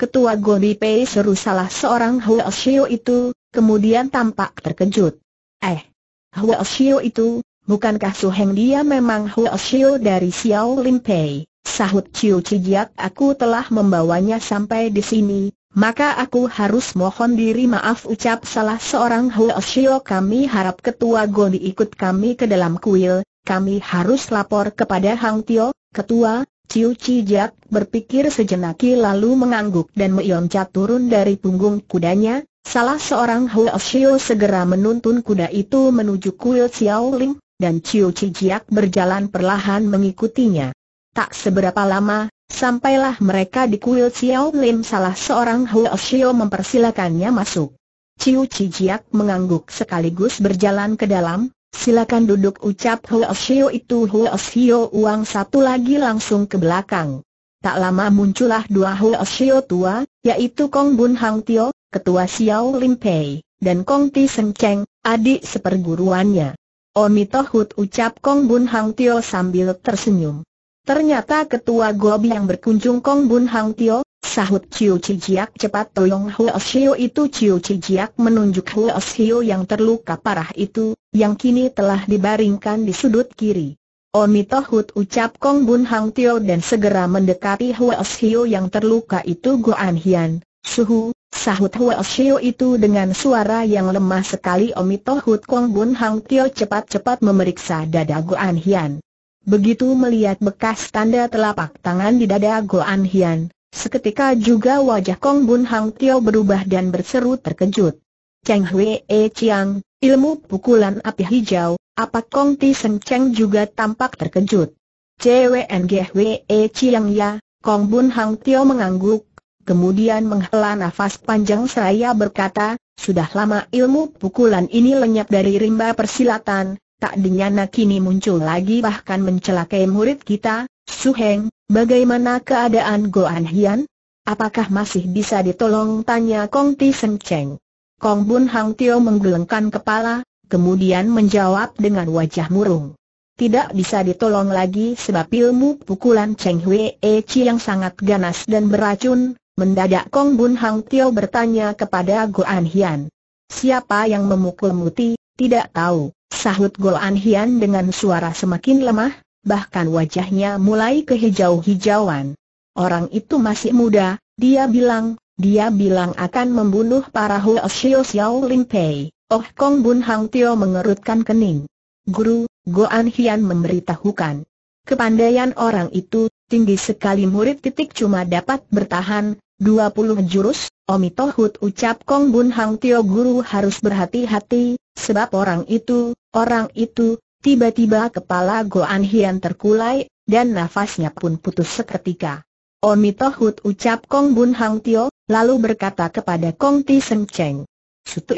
Ketua Goni Pei seru salah seorang Huo Xiu itu, kemudian tampak terkejut. Eh, Huo Xiu itu, bukankah Su Heng dia memang Huo Xiu dari Xiao Lim Pei? Sahut Chiu Cijiak aku telah membawanya sampai di sini, maka aku harus mohon diri maaf ucap salah seorang Huo Xiu kami harap ketua Goni ikut kami ke dalam kuil, kami harus lapor kepada Hang Tio, ketua, Ciu Cijak berpikir sejenak lalu mengangguk dan meioncat turun dari punggung kudanya, salah seorang Huo Xiu segera menuntun kuda itu menuju kuil Xiao Ling, dan Ciu Cijak berjalan perlahan mengikutinya. Tak seberapa lama, sampailah mereka di kuil Xiao Ling. salah seorang Huo Xiu mempersilakannya masuk. Ciu Cijak mengangguk sekaligus berjalan ke dalam, Silakan duduk ucap Huoshio itu Huoshio uang satu lagi langsung ke belakang. Tak lama muncullah dua Huoshio tua, yaitu Kong Bun Hang Tio, ketua Xiao Lim Pei, dan Kong Ti Seng Cheng, adik seperguruannya. Omitohut ucap Kong Bun Hang Tio sambil tersenyum. Ternyata ketua Gobi yang berkunjung Kong Bun Hang Tio, Sahut Chiu Cijiak cepat tolong Huo Xiu itu Chiu Cijiak menunjuk Huo Xiu yang terluka parah itu, yang kini telah dibaringkan di sudut kiri. Tohut ucap Kong Bun Hang Tio dan segera mendekati Huo Xiu yang terluka itu Goan Hian. Suhu, sahut Huo Hio itu dengan suara yang lemah sekali Omitohut Kong Bun Hang Tio cepat-cepat memeriksa dada Goan Hian. Begitu melihat bekas tanda telapak tangan di dada Goan Hian, Seketika juga wajah Kong Bun Hang Tio berubah dan berseru terkejut. Cheng Hwee Chiang, ilmu pukulan api hijau, apa Kong Ti Seng Cheng juga tampak terkejut. CWNG Hwee Chiang ya, Kong Bun Hang Tio mengangguk, kemudian menghela nafas panjang seraya berkata, sudah lama ilmu pukulan ini lenyap dari rimba persilatan, tak dinyana kini muncul lagi bahkan mencelakai murid kita, Su Heng. Bagaimana keadaan Goan Hian? Apakah masih bisa ditolong? Tanya Kong Ti Seng Cheng. Kong Bun Hang Tio menggelengkan kepala, kemudian menjawab dengan wajah murung. Tidak bisa ditolong lagi sebab ilmu pukulan Cheng Hwee Chi yang sangat ganas dan beracun, mendadak Kong Bun Hang Tio bertanya kepada Goan Hian. Siapa yang memukul Muti? Tidak tahu, sahut Goan Hian dengan suara semakin lemah, bahkan wajahnya mulai kehijau-hijauan. Orang itu masih muda, dia bilang, dia bilang akan membunuh para Huo Xiao Xiao Lin Pei. Oh Kong Bun Hang Tio mengerutkan kening. Guru, go an Hian memberitahukan. Kepandaian orang itu, tinggi sekali murid titik cuma dapat bertahan, 20 jurus, Omitohut ucap Kong Bun Hang Tio Guru harus berhati-hati, sebab orang itu, orang itu, Tiba-tiba kepala Goan Hian terkulai, dan nafasnya pun putus seketika. Tohut ucap Kong Bun Hang Tio, lalu berkata kepada Kong Ti Seng Cheng.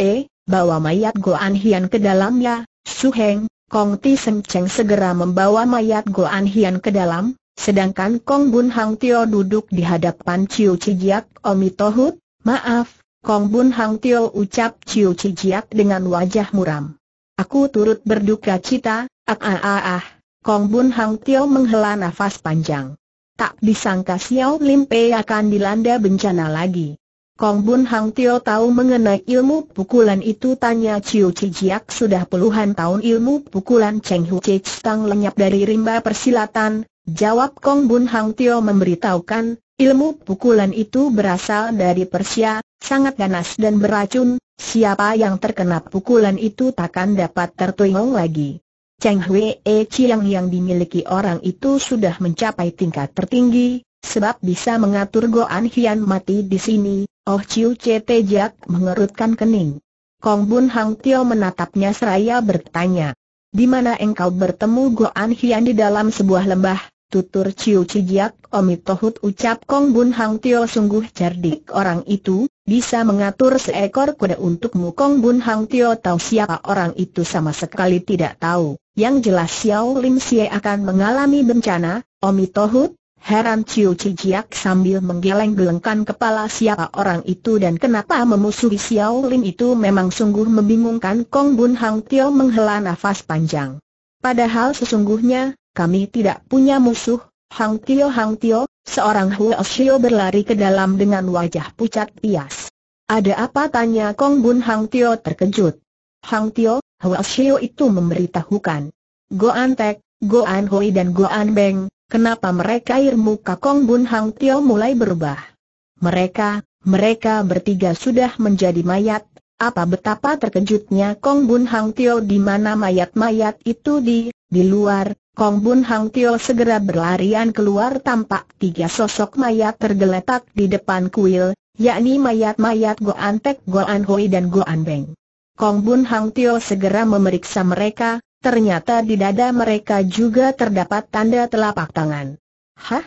E, bawa mayat Goan Hian ke dalamnya, Suheng, Kong Ti Seng Cheng segera membawa mayat Goan Hian ke dalam, sedangkan Kong Bun Hang Tio duduk di hadapan Ciu Omi Tohut, maaf, Kong Bun Hang Tio ucap Ciu Cijiak dengan wajah muram. Aku turut berduka cita, ah ah ah ah. Kong Bun Hang Tio menghela nafas panjang. Tak disangka Xiao Lim Pei akan dilanda bencana lagi. Kong Bun Hang Tio tahu mengenai ilmu pukulan itu tanya Chiu Jiak sudah puluhan tahun ilmu pukulan Cheng Hu Chitang lenyap dari rimba persilatan, jawab Kong Bun Hang Tio memberitahukan, ilmu pukulan itu berasal dari Persia, sangat ganas dan beracun, Siapa yang terkena pukulan itu takkan dapat tertuyung lagi. Cheng Hui E Chiang yang dimiliki orang itu sudah mencapai tingkat tertinggi, sebab bisa mengatur Goan Hian mati di sini, Oh Chiu Chete Jak mengerutkan kening. Kong Bun Hang Tio menatapnya seraya bertanya, di mana engkau bertemu Goan Hian di dalam sebuah lembah, tutur Chiu Cijak Omitohut ucap Kong Bun Hang Tio sungguh cerdik orang itu, bisa mengatur seekor kuda untuk Mukong Bun Hang Tio tahu siapa orang itu sama sekali tidak tahu. Yang jelas Xiao Lim Xie akan mengalami bencana, Omi Tohut, heran Ciu Cijiak sambil menggeleng-gelengkan kepala siapa orang itu dan kenapa memusuhi Xiao Lim itu memang sungguh membingungkan Kong Bun Hang Tio menghela nafas panjang. Padahal sesungguhnya, kami tidak punya musuh, Hang Tio Hang Tio, seorang Huo Huoshio berlari ke dalam dengan wajah pucat pias. Ada apa tanya Kong Bun Hang Tio terkejut. Hang Tio, Huo Huoshio itu memberitahukan. An Tek, An Hui dan Go An Beng, kenapa mereka air muka Kong Bun Hang Tio mulai berubah. Mereka, mereka bertiga sudah menjadi mayat, apa betapa terkejutnya Kong Bun Hang Tio di mana mayat-mayat itu di, di luar, Kong Bun Hang Tio segera berlarian keluar tampak tiga sosok mayat tergeletak di depan kuil, yakni mayat-mayat Goan Tek, An Hoi dan An Beng. Kong Bun Hang Tio segera memeriksa mereka, ternyata di dada mereka juga terdapat tanda telapak tangan. Hah?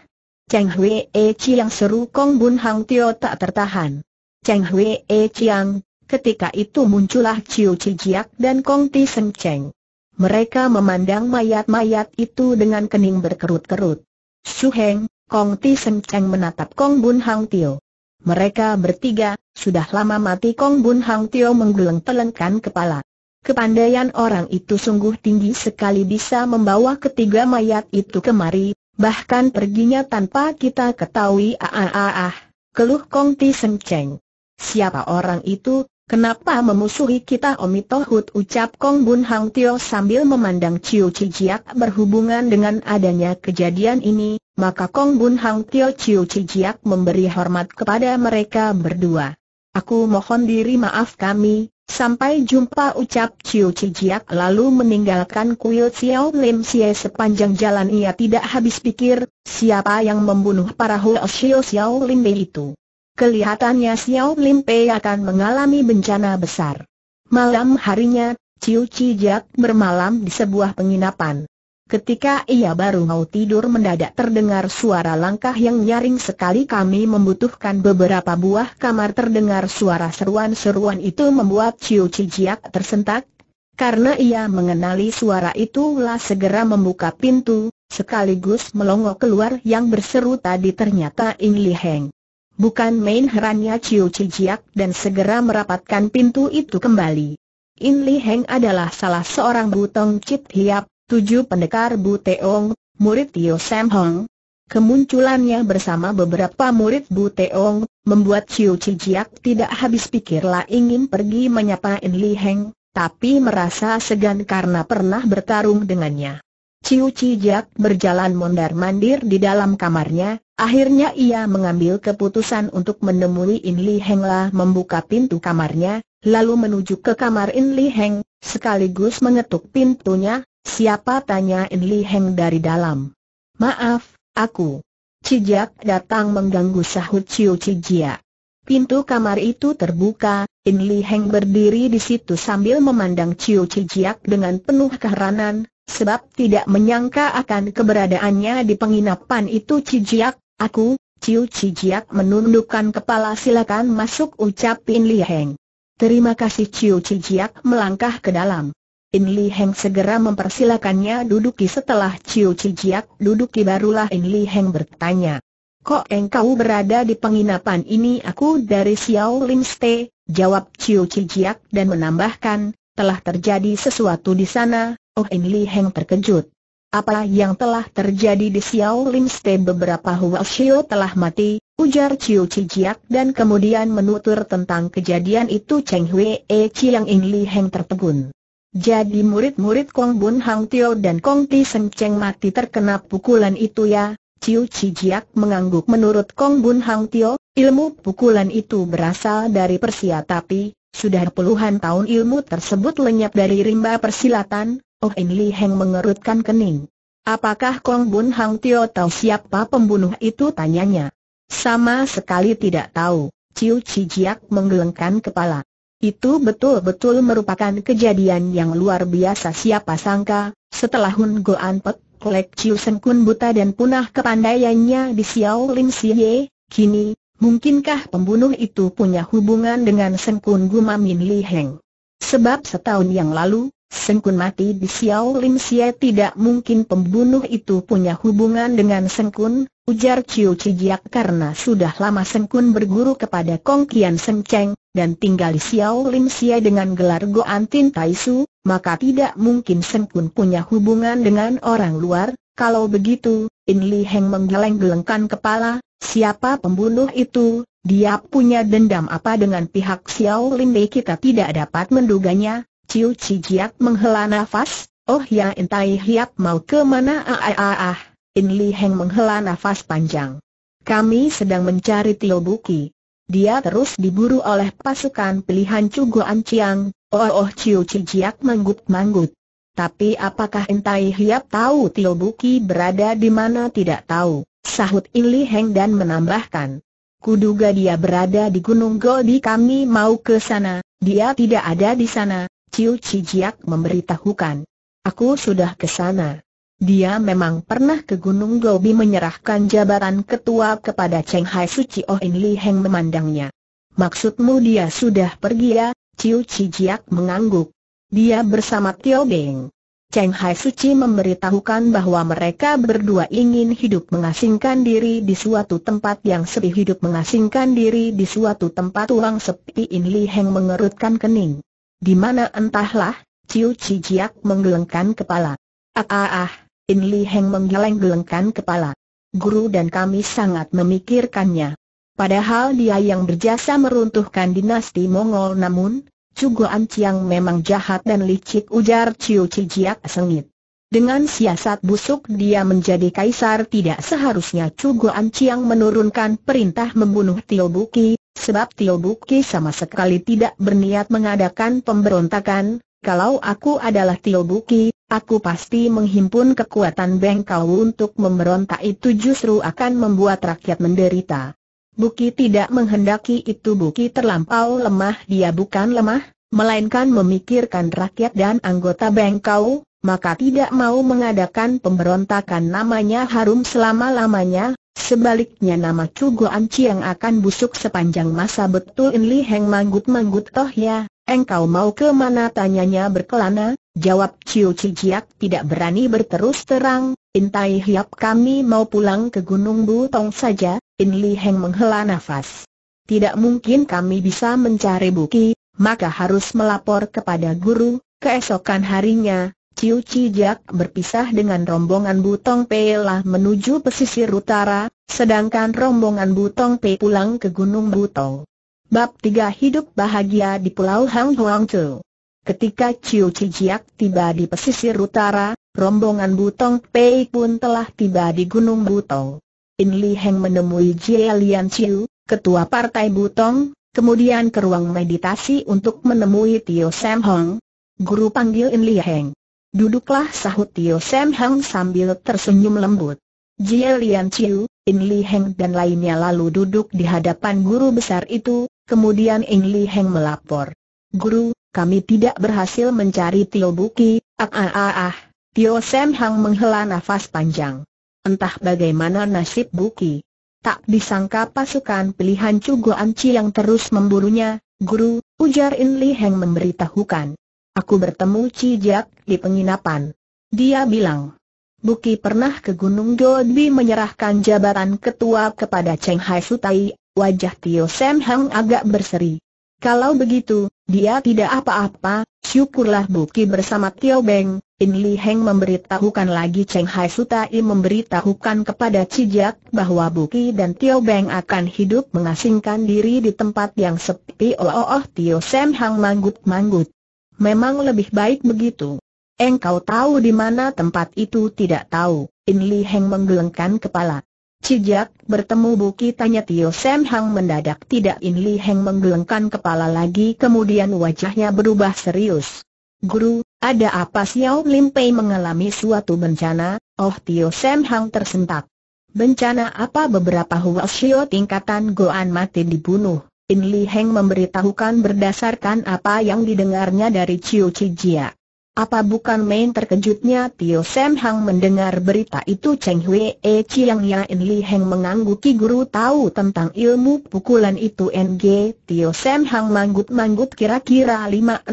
Cheng Hui Hwee Chiang seru Kong Bun Hang Tio tak tertahan. Cheng Hui Hwee Chiang, ketika itu muncullah Chiu Jiak dan Kong Ti Seng Cheng. Mereka memandang mayat-mayat itu dengan kening berkerut-kerut. Su Heng, Kong Ti Sen Cheng menatap Kong Bun Hang Tio. Mereka bertiga, sudah lama mati Kong Bun Hang Tio menggeleng-telengkan kepala. Kepandaian orang itu sungguh tinggi sekali bisa membawa ketiga mayat itu kemari, bahkan perginya tanpa kita ketahui ah ah ah ah, keluh Kong Ti Sen Cheng. Siapa orang itu, Kenapa memusuhi kita Omi Tohut ucap Kong Bun Hang Tio sambil memandang Ciu Cijiak berhubungan dengan adanya kejadian ini, maka Kong Bun Hang Tio Ciu Cijiak memberi hormat kepada mereka berdua. Aku mohon diri maaf kami, sampai jumpa ucap Ciu Cijiak lalu meninggalkan kuil Xiao Lim Xie sepanjang jalan ia tidak habis pikir, siapa yang membunuh para Huo Xiao Xiao Lim itu. Kelihatannya Xiao Lim Pei akan mengalami bencana besar. Malam harinya, Ciu Cijak bermalam di sebuah penginapan. Ketika ia baru mau tidur mendadak terdengar suara langkah yang nyaring sekali kami membutuhkan beberapa buah kamar terdengar suara seruan-seruan itu membuat Ciu Cijak tersentak. Karena ia mengenali suara itu, itulah segera membuka pintu, sekaligus melongo keluar yang berseru tadi ternyata Ing Li Heng. Bukan main herannya Ciu Cijiak dan segera merapatkan pintu itu kembali. In Li Heng adalah salah seorang butong Cip Hiap, tujuh pendekar Buteong, murid Tio Sam Hong. Kemunculannya bersama beberapa murid Buteong, membuat Ciu Cijiak tidak habis pikirlah ingin pergi menyapa In Li Heng, tapi merasa segan karena pernah bertarung dengannya. Ciu Cijiak berjalan mondar-mandir di dalam kamarnya, Akhirnya ia mengambil keputusan untuk menemui In Li Heng lah membuka pintu kamarnya, lalu menuju ke kamar In Li Heng, sekaligus mengetuk pintunya, siapa tanya In Li Heng dari dalam. Maaf, aku. Cijak datang mengganggu sahut Ciu Cijia. Pintu kamar itu terbuka, In Li Heng berdiri di situ sambil memandang Ciu Cijiak dengan penuh keheranan, sebab tidak menyangka akan keberadaannya di penginapan itu Cijiak Aku, Ciu Cijiak menundukkan kepala silakan masuk ucap In Li Heng. Terima kasih Ciu Cijiak melangkah ke dalam. In Li Heng segera mempersilakannya duduki setelah Ciu Cijiak duduki barulah In Li Heng bertanya. Kok engkau berada di penginapan ini aku dari Xiao Lim Ste, jawab Ciu Cijiak dan menambahkan, telah terjadi sesuatu di sana, oh In Li Heng terkejut apa yang telah terjadi di Xiao Lim Ste beberapa Xiu telah mati, ujar Chiu Jiak dan kemudian menutur tentang kejadian itu Cheng Hwee e Chiang In Li Heng tertegun. Jadi murid-murid Kong Bun Hang Tio dan Kong Ti Seng Cheng mati terkena pukulan itu ya, Ciu Jiak mengangguk menurut Kong Bun Hang Tio, ilmu pukulan itu berasal dari Persia tapi, sudah puluhan tahun ilmu tersebut lenyap dari rimba persilatan, Oh In Li Heng mengerutkan kening. Apakah Kong Bun Hang Tio tahu siapa pembunuh itu tanyanya? Sama sekali tidak tahu, Ciu Jiak menggelengkan kepala. Itu betul-betul merupakan kejadian yang luar biasa siapa sangka, setelah Hun An Pek, Kolek Ciu Sen Kun buta dan punah kepandaiannya di Xiao Lim Siye, kini, mungkinkah pembunuh itu punya hubungan dengan Sen Kun Min Li Heng? Sebab setahun yang lalu, Sengkun mati di Xiao Lim Xie tidak mungkin pembunuh itu punya hubungan dengan Sengkun, ujar Chiu Chijiak karena sudah lama Sengkun berguru kepada Kong Kian Seng Cheng, dan tinggal di Xiao Lim Xie dengan gelar Goan Tin Tai Su, maka tidak mungkin Sengkun punya hubungan dengan orang luar, kalau begitu, In Li Heng menggeleng-gelengkan kepala, siapa pembunuh itu, dia punya dendam apa dengan pihak Xiao Lin Dei kita tidak dapat menduganya, Ciu Cijiat menghela nafas, oh ya entai hiap mau ke mana ah ah ah ah. In Li Heng menghela nafas panjang. Kami sedang mencari Tio Buki. Dia terus diburu oleh pasukan pilihan Cuguan Ciang, oh oh Ciu Cijiat manggut-manggut. Tapi apakah entai hiap tahu Tio Buki berada di mana tidak tahu, sahut In Li Heng dan menambahkan. Kuduga dia berada di Gunung Goldi kami mau ke sana, dia tidak ada di sana, Ciu Cijiak memberitahukan. Aku sudah ke sana. Dia memang pernah ke Gunung Gobi menyerahkan jabatan ketua kepada Cheng Hai Suci Oh In Li Heng memandangnya. Maksudmu dia sudah pergi ya? Ciu Cijiak mengangguk. Dia bersama Tio Beng. Cheng Hai Suci memberitahukan bahwa mereka berdua ingin hidup mengasingkan diri di suatu tempat yang sepi hidup mengasingkan diri di suatu tempat uang sepi In Li Heng mengerutkan kening. Di mana entahlah, Ciu Cijiak menggelengkan kepala. Ah ah ah, In Li Heng menggeleng-gelengkan kepala. Guru dan kami sangat memikirkannya. Padahal dia yang berjasa meruntuhkan dinasti Mongol namun, An Ciang memang jahat dan licik ujar Ciu Cijiak sengit. Dengan siasat busuk dia menjadi kaisar tidak seharusnya An Ciang menurunkan perintah membunuh Tio Buki, Sebab Tio Buki sama sekali tidak berniat mengadakan pemberontakan, kalau aku adalah Tio Buki, aku pasti menghimpun kekuatan bengkau untuk memberontak itu justru akan membuat rakyat menderita. Buki tidak menghendaki itu Buki terlampau lemah dia bukan lemah, melainkan memikirkan rakyat dan anggota bengkau, maka tidak mau mengadakan pemberontakan namanya harum selama-lamanya, Sebaliknya nama Cugo Anci yang akan busuk sepanjang masa betul In Li Heng manggut-manggut toh ya, engkau mau ke mana tanyanya berkelana, jawab Ciu Cijiak tidak berani berterus terang, Intai Hiap kami mau pulang ke Gunung Butong saja, In Li Heng menghela nafas. Tidak mungkin kami bisa mencari Buki, maka harus melapor kepada guru, keesokan harinya, Ciu Cijak berpisah dengan rombongan Butong Pei lah menuju pesisir utara, sedangkan rombongan Butong Pei pulang ke Gunung Butong. Bab 3 Hidup Bahagia di Pulau Hang Huang Chu Ketika Ciu Cijak tiba di pesisir utara, rombongan Butong Pei pun telah tiba di Gunung Butong. In Li Heng menemui Jie Lian Chiu, ketua partai Butong, kemudian ke ruang meditasi untuk menemui Tio Sam Hong. Guru panggil In Li Heng. Duduklah sahut Tio Sam Hang sambil tersenyum lembut. Jie Lian Chiu, In Li Heng dan lainnya lalu duduk di hadapan guru besar itu, kemudian In Li Heng melapor. Guru, kami tidak berhasil mencari Tio Buki, ah ah ah ah. Tio Sam Hang menghela nafas panjang. Entah bagaimana nasib Buki. Tak disangka pasukan pilihan Chu Guan Chi yang terus memburunya, guru, ujar In Li Heng memberitahukan. Aku bertemu Cijak di penginapan. Dia bilang, Buki pernah ke Gunung Dodbi menyerahkan jabatan ketua kepada Cheng Hai Sutai, wajah Tio Sam Hang agak berseri. Kalau begitu, dia tidak apa-apa, syukurlah Buki bersama Tio Beng, In Li Heng memberitahukan lagi Cheng Hai Sutai memberitahukan kepada Cijak bahwa Buki dan Tio Beng akan hidup mengasingkan diri di tempat yang sepi. Oh, oh, oh Tio Sam Hang manggut-manggut. Memang lebih baik begitu. Engkau tahu di mana tempat itu tidak tahu, In Li Heng menggelengkan kepala. Cijak, bertemu Buki tanya Tio Sam Hang mendadak tidak In Li Heng menggelengkan kepala lagi kemudian wajahnya berubah serius. Guru, ada apa Xiao Lim Pei mengalami suatu bencana? Oh Tio Sam Hang tersentak. Bencana apa beberapa hua Xiao tingkatan Goan mati dibunuh, In Li Heng memberitahukan berdasarkan apa yang didengarnya dari Chiu Chi Jia. Apa bukan main terkejutnya Tio Sam Hang mendengar berita itu Cheng Hui E Chiang Ya In Li Heng mengangguki guru tahu tentang ilmu pukulan itu NG Tio Sam Hang manggut-manggut kira-kira 5-60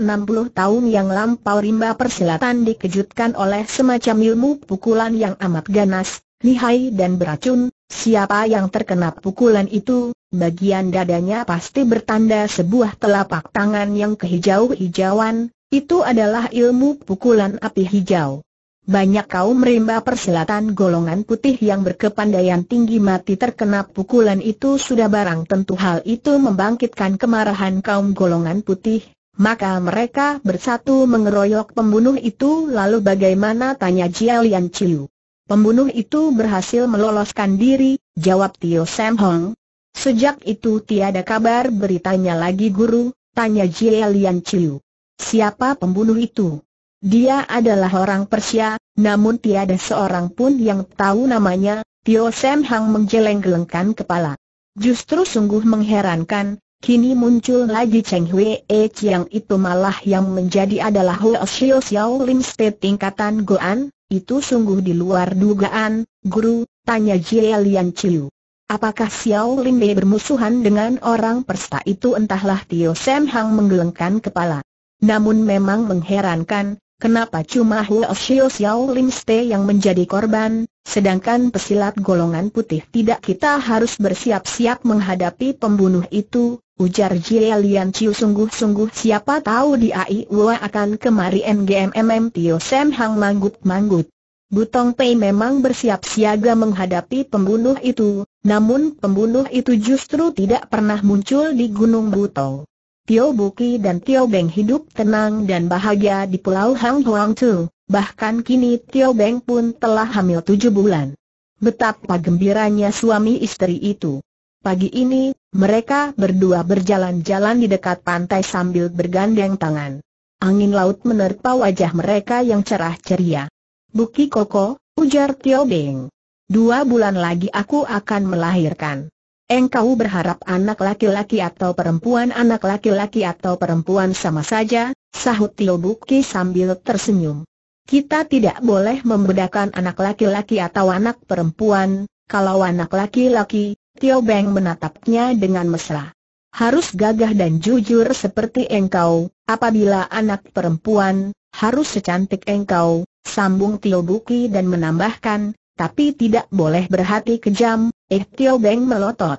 tahun yang lampau rimba persilatan dikejutkan oleh semacam ilmu pukulan yang amat ganas, lihai dan beracun, siapa yang terkena pukulan itu bagian dadanya pasti bertanda sebuah telapak tangan yang kehijau-hijauan, itu adalah ilmu pukulan api hijau. Banyak kaum rimba persilatan golongan putih yang berkepandaian tinggi mati terkena pukulan itu sudah barang tentu hal itu membangkitkan kemarahan kaum golongan putih, maka mereka bersatu mengeroyok pembunuh itu lalu bagaimana tanya Jia Lian Chiu. Pembunuh itu berhasil meloloskan diri, jawab Tio Sam Hong, Sejak itu tiada kabar beritanya lagi guru, tanya Jie Lian Chiu. Siapa pembunuh itu? Dia adalah orang Persia, namun tiada seorang pun yang tahu namanya, Tio Sam Hang menggeleng-gelengkan kepala. Justru sungguh mengherankan, kini muncul lagi Cheng Hui Hwee e Chiang itu malah yang menjadi adalah Huo Xiu Xiao Lim State tingkatan Goan, itu sungguh di luar dugaan, guru, tanya Jie Lian Chiu. Apakah Xiao Lim Bei bermusuhan dengan orang persta itu entahlah Tio Sam Hang menggelengkan kepala. Namun memang mengherankan, kenapa cuma Huo Xiao Xiao Lim Ste yang menjadi korban, sedangkan pesilat golongan putih tidak kita harus bersiap-siap menghadapi pembunuh itu, ujar Jie Lian Chiu sungguh-sungguh siapa tahu di AI Aiwa akan kemari NGMMM Tio Sam Hang manggut-manggut. Butong Pei memang bersiap siaga menghadapi pembunuh itu, namun pembunuh itu justru tidak pernah muncul di Gunung Butong. Tio Buki dan Tio Beng hidup tenang dan bahagia di Pulau Hang Huang Tu, bahkan kini Tio Beng pun telah hamil tujuh bulan. Betapa gembiranya suami istri itu. Pagi ini, mereka berdua berjalan-jalan di dekat pantai sambil bergandeng tangan. Angin laut menerpa wajah mereka yang cerah ceria. Buki Koko, ujar Tio Beng. Dua bulan lagi aku akan melahirkan. Engkau berharap anak laki-laki atau perempuan anak laki-laki atau perempuan sama saja, sahut Tio Buki sambil tersenyum. Kita tidak boleh membedakan anak laki-laki atau anak perempuan, kalau anak laki-laki, Tio Beng menatapnya dengan mesra. Harus gagah dan jujur seperti engkau, apabila anak perempuan, harus secantik engkau, sambung Tio Buki dan menambahkan, tapi tidak boleh berhati kejam, eh Tio Beng melotot.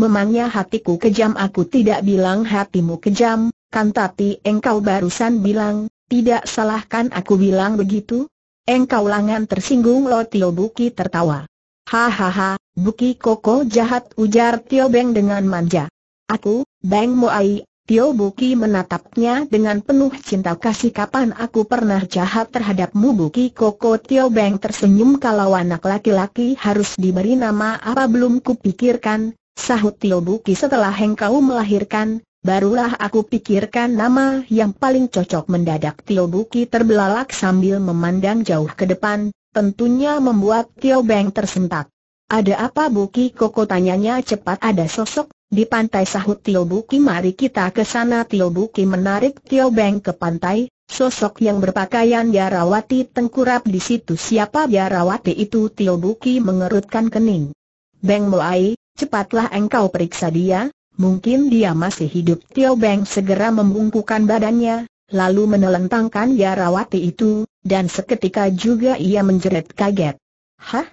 Memangnya hatiku kejam aku tidak bilang hatimu kejam, kan tapi engkau barusan bilang, tidak salahkan aku bilang begitu? Engkau langan tersinggung lo Tio Buki tertawa. Hahaha, Buki Koko jahat ujar Tio Beng dengan manja. Aku, Beng Moai, Tio Buki menatapnya dengan penuh cinta kasih kapan aku pernah jahat terhadapmu Buki Koko Tio Beng tersenyum kalau anak laki-laki harus diberi nama apa belum kupikirkan, sahut Tio Buki setelah engkau melahirkan, barulah aku pikirkan nama yang paling cocok mendadak Tio Buki terbelalak sambil memandang jauh ke depan, tentunya membuat Tio Beng tersentak. Ada apa Buki Koko tanyanya cepat ada sosok, di pantai sahut Tio Buki mari kita ke sana Tio Buki menarik Tio Beng ke pantai, sosok yang berpakaian Biarawati tengkurap di situ siapa Biarawati itu Tio Buki mengerutkan kening. Beng Moai, cepatlah engkau periksa dia, mungkin dia masih hidup Tio Beng segera membungkukan badannya, lalu menelentangkan Biarawati itu, dan seketika juga ia menjerit kaget. Hah?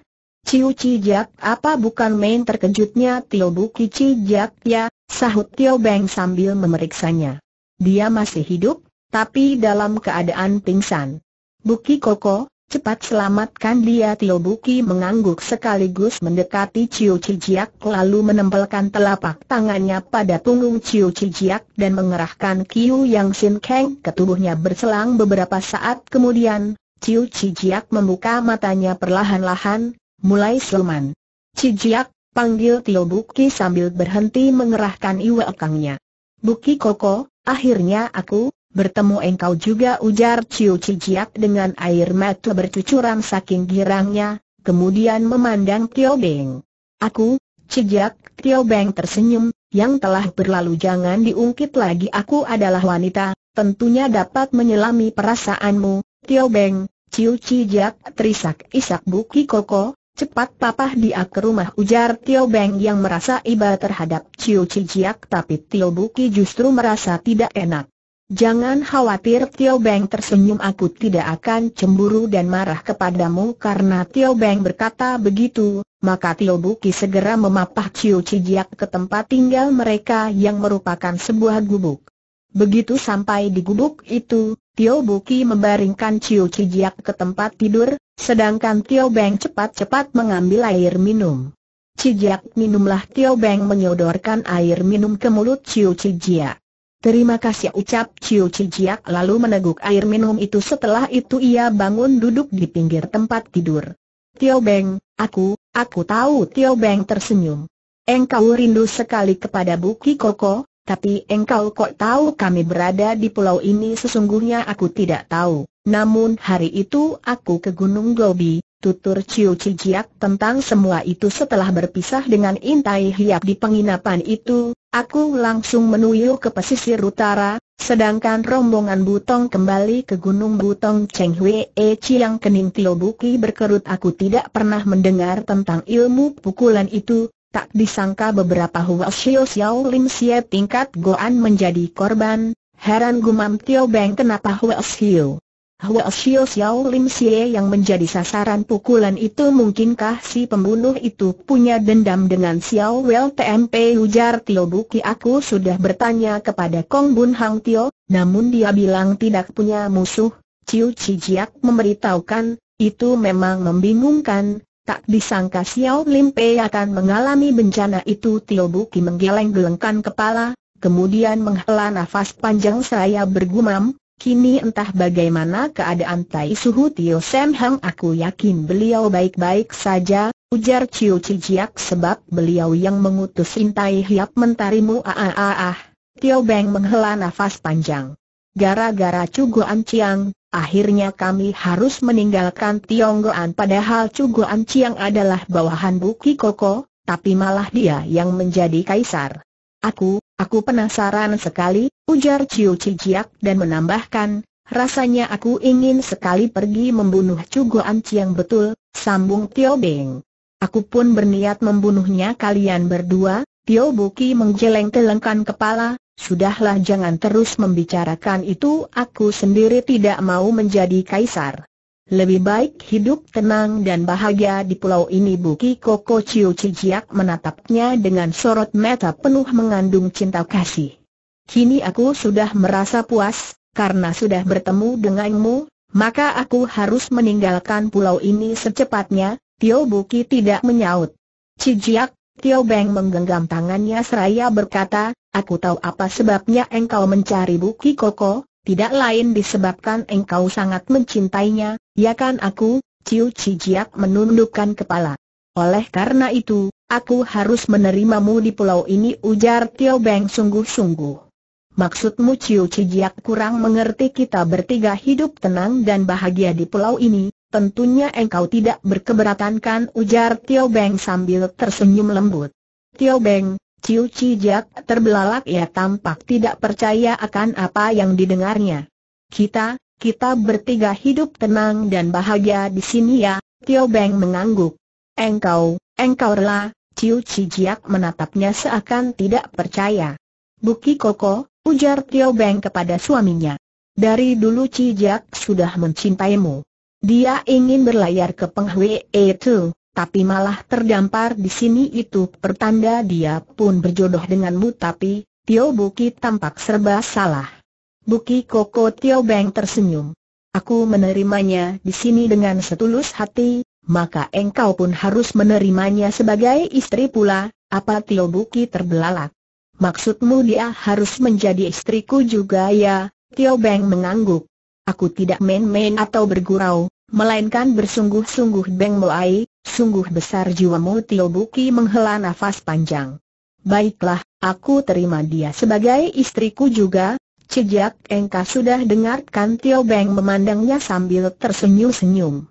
Ciu Cijak apa bukan main terkejutnya Tio Buki Cijak ya, sahut Tio Beng sambil memeriksanya. Dia masih hidup, tapi dalam keadaan pingsan. Buki Koko, cepat selamatkan dia Tio Buki mengangguk sekaligus mendekati Ciu Cijak lalu menempelkan telapak tangannya pada punggung Ciu Cijak dan mengerahkan Kiu Yang Sin keng ke tubuhnya berselang beberapa saat kemudian, Ciu Cijiak membuka matanya perlahan-lahan, Mulai Sulman. Cijiak, panggil Tio Buki sambil berhenti mengerahkan ekangnya. Buki Koko, akhirnya aku, bertemu engkau juga ujar Ciu Cijiak dengan air mata bercucuran saking girangnya, kemudian memandang Tio Beng. Aku, Cijiak, Tio Beng tersenyum, yang telah berlalu jangan diungkit lagi aku adalah wanita, tentunya dapat menyelami perasaanmu, Tio Beng, Ciu Cijiak, terisak Isak Buki Koko, Cepat papah dia ke rumah ujar Tio Beng yang merasa iba terhadap Ciu Cijiak tapi Tio Buki justru merasa tidak enak. Jangan khawatir Tio Beng tersenyum aku tidak akan cemburu dan marah kepadamu karena Tio Beng berkata begitu, maka Tio Buki segera memapah Ciu Cijiak ke tempat tinggal mereka yang merupakan sebuah gubuk. Begitu sampai di gubuk itu, Tio Buki membaringkan Ciu Cijiak ke tempat tidur, sedangkan Tio Beng cepat-cepat mengambil air minum. Cijiak minumlah Tio Beng menyodorkan air minum ke mulut Ciu Cijiak. Terima kasih ucap Ciu Cijiak lalu meneguk air minum itu setelah itu ia bangun duduk di pinggir tempat tidur. Tio Beng, aku, aku tahu Tio Beng tersenyum. Engkau rindu sekali kepada Buki Koko, tapi engkau kok tahu kami berada di pulau ini sesungguhnya aku tidak tahu. Namun hari itu aku ke Gunung Gobi, tutur Ciu Cijiak tentang semua itu setelah berpisah dengan Intai Hiap di penginapan itu, aku langsung menuju ke pesisir utara, sedangkan rombongan Butong kembali ke Gunung Butong Cheng Hwe E Chiang Kening Tio Buki berkerut aku tidak pernah mendengar tentang ilmu pukulan itu, Tak disangka beberapa Hua Xiao Xiao Lim Xie tingkat Goan menjadi korban, heran gumam Tio Beng kenapa Hua Xiao. Hua Xiao Xiao Lim Xie yang menjadi sasaran pukulan itu mungkinkah si pembunuh itu punya dendam dengan Xiao Wel TMP ujar Tio Buki aku sudah bertanya kepada Kong Bun Hang Tio, namun dia bilang tidak punya musuh, Ciu Cijiak memberitahukan, itu memang membingungkan, Tak disangka Xiao Lim Pei akan mengalami bencana itu Tio Buki menggeleng-gelengkan kepala, kemudian menghela nafas panjang saya bergumam, kini entah bagaimana keadaan Tai Suhu Tio Sam Hang aku yakin beliau baik-baik saja, ujar Ciu Cijiak sebab beliau yang mengutus Intai Hiap mentarimu aaaah. Ah, ah, ah, Tio Beng menghela nafas panjang. Gara-gara cuguan Ciang, Akhirnya kami harus meninggalkan Tionggoan padahal Cuguan Chiang adalah bawahan Buki Koko, tapi malah dia yang menjadi kaisar. Aku, aku penasaran sekali, ujar Ciu Cijiak dan menambahkan, rasanya aku ingin sekali pergi membunuh Cuguan Chiang betul, sambung Tio Beng. Aku pun berniat membunuhnya kalian berdua, Tio Buki menggeleng telengkan kepala, sudahlah jangan terus membicarakan itu aku sendiri tidak mau menjadi kaisar. Lebih baik hidup tenang dan bahagia di pulau ini Buki Koko Chiu Chijiak menatapnya dengan sorot mata penuh mengandung cinta kasih. Kini aku sudah merasa puas, karena sudah bertemu denganmu, maka aku harus meninggalkan pulau ini secepatnya, Tio Buki tidak menyaut. Cijiak, Tio Beng menggenggam tangannya seraya berkata, aku tahu apa sebabnya engkau mencari Buki Koko, tidak lain disebabkan engkau sangat mencintainya, ya kan aku, Ciu Cijiak menundukkan kepala. Oleh karena itu, aku harus menerimamu di pulau ini ujar Tio Beng sungguh-sungguh. Maksudmu Ciu Cijiak kurang mengerti kita bertiga hidup tenang dan bahagia di pulau ini, Tentunya engkau tidak berkeberatan kan ujar Tio Beng sambil tersenyum lembut. Tio Beng, Ciu Cijak terbelalak ia tampak tidak percaya akan apa yang didengarnya. Kita, kita bertiga hidup tenang dan bahagia di sini ya, Tio Beng mengangguk. Engkau, engkau rela, Ciu Cijak menatapnya seakan tidak percaya. Buki Koko, ujar Tio Beng kepada suaminya. Dari dulu Cijak sudah mencintaimu. Dia ingin berlayar ke Penghui itu, e tapi malah terdampar di sini itu pertanda dia pun berjodoh denganmu tapi, Tio Buki tampak serba salah. Buki Koko Tio Beng tersenyum. Aku menerimanya di sini dengan setulus hati, maka engkau pun harus menerimanya sebagai istri pula, apa Tio Buki terbelalak. Maksudmu dia harus menjadi istriku juga ya, Tio Beng mengangguk. Aku tidak main-main atau bergurau, melainkan bersungguh-sungguh Beng Moai, sungguh besar jiwamu Tio Buki menghela nafas panjang. Baiklah, aku terima dia sebagai istriku juga, Cejak engkau sudah dengarkan Tio Beng memandangnya sambil tersenyum-senyum.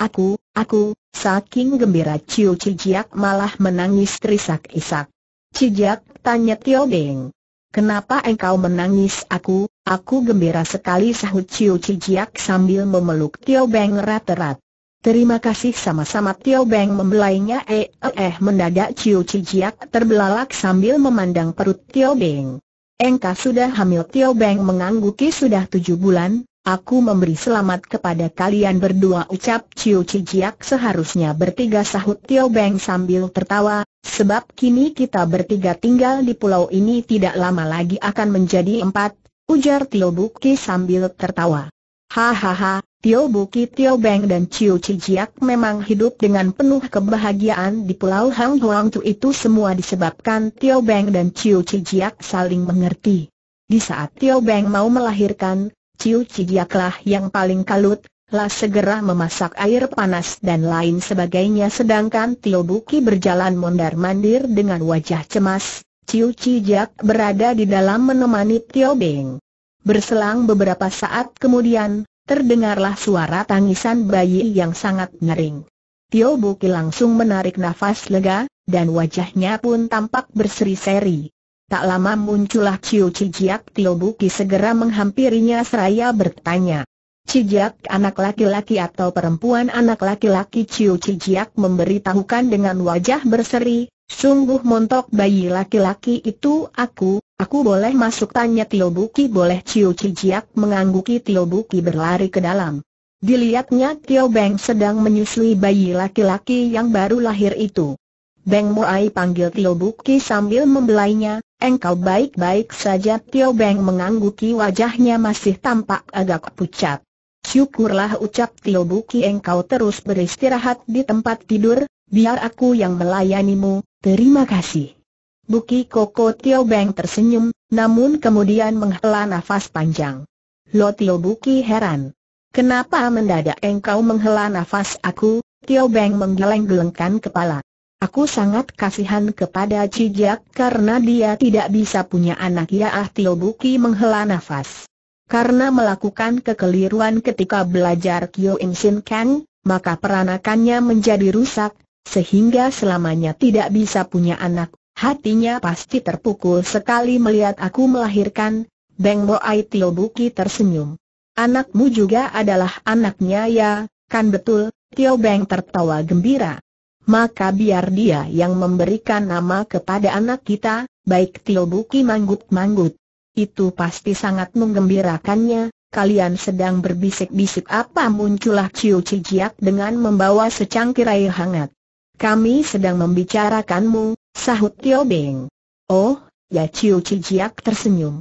Aku, aku, saking gembira Ciu Cijak malah menangis terisak-isak. Cijak, tanya Tio Beng, Kenapa engkau menangis aku, aku gembira sekali sahut Chiu Cijiak sambil memeluk Tio Beng rat rat Terima kasih sama-sama Tio Beng membelainya eh eh, eh mendadak Chiu Cijiak terbelalak sambil memandang perut Tio Beng. Engkau sudah hamil Tio Beng mengangguki sudah tujuh bulan, Aku memberi selamat kepada kalian berdua ucap Ciu Cijiak seharusnya bertiga sahut Tio Beng sambil tertawa, sebab kini kita bertiga tinggal di pulau ini tidak lama lagi akan menjadi empat, ujar Tio Buki sambil tertawa. Hahaha, Tio Buki Tio Beng dan Ciu Cijiak memang hidup dengan penuh kebahagiaan di pulau Hang Huang Tu itu semua disebabkan Tio Beng dan Ciu Cijiak saling mengerti. Di saat Tio Beng mau melahirkan, Ciu Cijiaklah yang paling kalut, lah segera memasak air panas dan lain sebagainya sedangkan Tio Buki berjalan mondar-mandir dengan wajah cemas, Ciu Cijak berada di dalam menemani Tio Beng. Berselang beberapa saat kemudian, terdengarlah suara tangisan bayi yang sangat ngering. Tio Buki langsung menarik nafas lega, dan wajahnya pun tampak berseri-seri. Tak lama muncullah Ciu Cijiak Buki segera menghampirinya seraya bertanya. Cijiak anak laki-laki atau perempuan anak laki-laki Ciu Cijiak memberitahukan dengan wajah berseri, sungguh montok bayi laki-laki itu aku, aku boleh masuk tanya Tio Buki boleh Ciu Cijiak mengangguki Tio Buki berlari ke dalam. Dilihatnya Tio Beng sedang menyusui bayi laki-laki yang baru lahir itu. Beng Moai panggil Tio Buki sambil membelainya, Engkau baik-baik saja Tio Beng mengangguki wajahnya masih tampak agak pucat. Syukurlah ucap Tio Buki engkau terus beristirahat di tempat tidur, biar aku yang melayanimu, terima kasih. Buki Koko Tio Beng tersenyum, namun kemudian menghela nafas panjang. Lo Tio Buki heran. Kenapa mendadak engkau menghela nafas aku? Tio Beng menggeleng-gelengkan kepala. Aku sangat kasihan kepada Cijak karena dia tidak bisa punya anak ya Ah Tio Buki menghela nafas. Karena melakukan kekeliruan ketika belajar Kyo In Shin Kang, maka peranakannya menjadi rusak, sehingga selamanya tidak bisa punya anak. Hatinya pasti terpukul sekali melihat aku melahirkan, Beng Boai Tio Buki tersenyum. Anakmu juga adalah anaknya ya, kan betul, Tio Beng tertawa gembira maka biar dia yang memberikan nama kepada anak kita, baik Tio Buki manggut-manggut. Itu pasti sangat menggembirakannya, kalian sedang berbisik-bisik apa muncullah Ciu Cijiak dengan membawa secangkir air hangat. Kami sedang membicarakanmu, sahut Tio Beng. Oh, ya Ciu Cijiak tersenyum.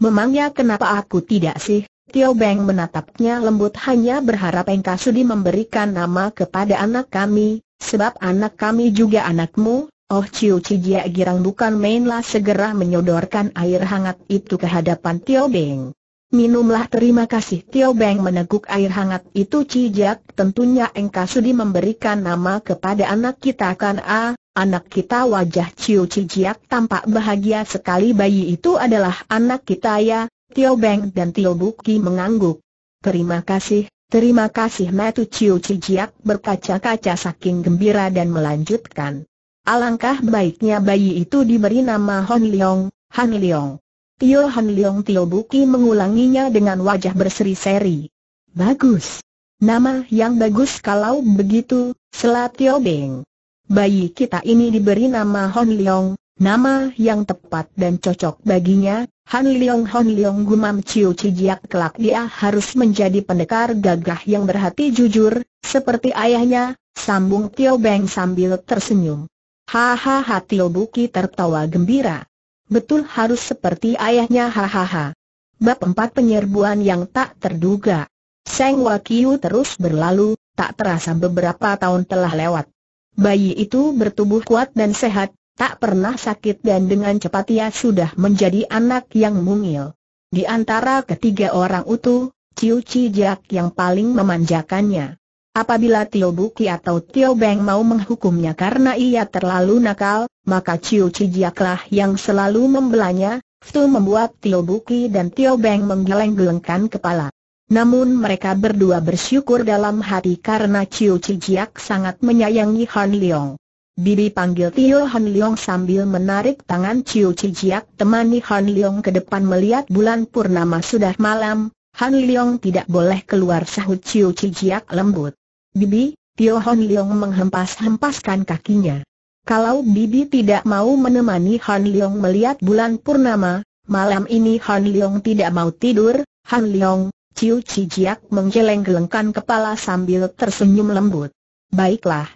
Memangnya kenapa aku tidak sih? Tio Beng menatapnya lembut hanya berharap engkau sudi memberikan nama kepada anak kami, Sebab anak kami juga anakmu, Oh Ciu Cijia Girang bukan mainlah segera menyodorkan air hangat itu ke hadapan Tio Beng. Minumlah terima kasih Tio Beng meneguk air hangat itu Cijak, tentunya engkau sudi memberikan nama kepada anak kita kan A. Anak kita wajah Ciu Cijak tampak bahagia sekali bayi itu adalah anak kita ya, Tio Beng dan Tio Buki mengangguk. Terima kasih, Terima kasih Matu Chiu Cijiak berkaca-kaca saking gembira dan melanjutkan. Alangkah baiknya bayi itu diberi nama Hon Leong, Han Leong. Tio Han Leong Tio Buki mengulanginya dengan wajah berseri-seri. Bagus. Nama yang bagus kalau begitu, selat Tio Beng. Bayi kita ini diberi nama Hon Leong, Nama yang tepat dan cocok baginya, Han Leong Han Leong Gumam Chiu Chijiak kelak dia harus menjadi pendekar gagah yang berhati jujur, seperti ayahnya, sambung Tio Beng sambil tersenyum. Hahaha Tio Buki tertawa gembira. Betul harus seperti ayahnya hahaha. Bab empat penyerbuan yang tak terduga. Seng Wakiu terus berlalu, tak terasa beberapa tahun telah lewat. Bayi itu bertubuh kuat dan sehat, Tak pernah sakit dan dengan cepat ia sudah menjadi anak yang mungil. Di antara ketiga orang itu, Ciu Cijak yang paling memanjakannya. Apabila Tio Buki atau Tio Beng mau menghukumnya karena ia terlalu nakal, maka Ciu Cijaklah yang selalu membelanya, itu membuat Tio Buki dan Tio Beng menggeleng-gelengkan kepala. Namun mereka berdua bersyukur dalam hati karena Ciu Cijiak sangat menyayangi Han Leong. Bibi panggil Tio Han Leong sambil menarik tangan Chiu Cijiak temani Han Leong ke depan melihat bulan purnama sudah malam, Han Leong tidak boleh keluar sahut Chiu Cijiak lembut. Bibi, Tio Han Leong menghempas-hempaskan kakinya. Kalau Bibi tidak mau menemani Han Leong melihat bulan purnama, malam ini Han Leong tidak mau tidur, Han Leong, Chiu Cijiak menggeleng-gelengkan kepala sambil tersenyum lembut. Baiklah.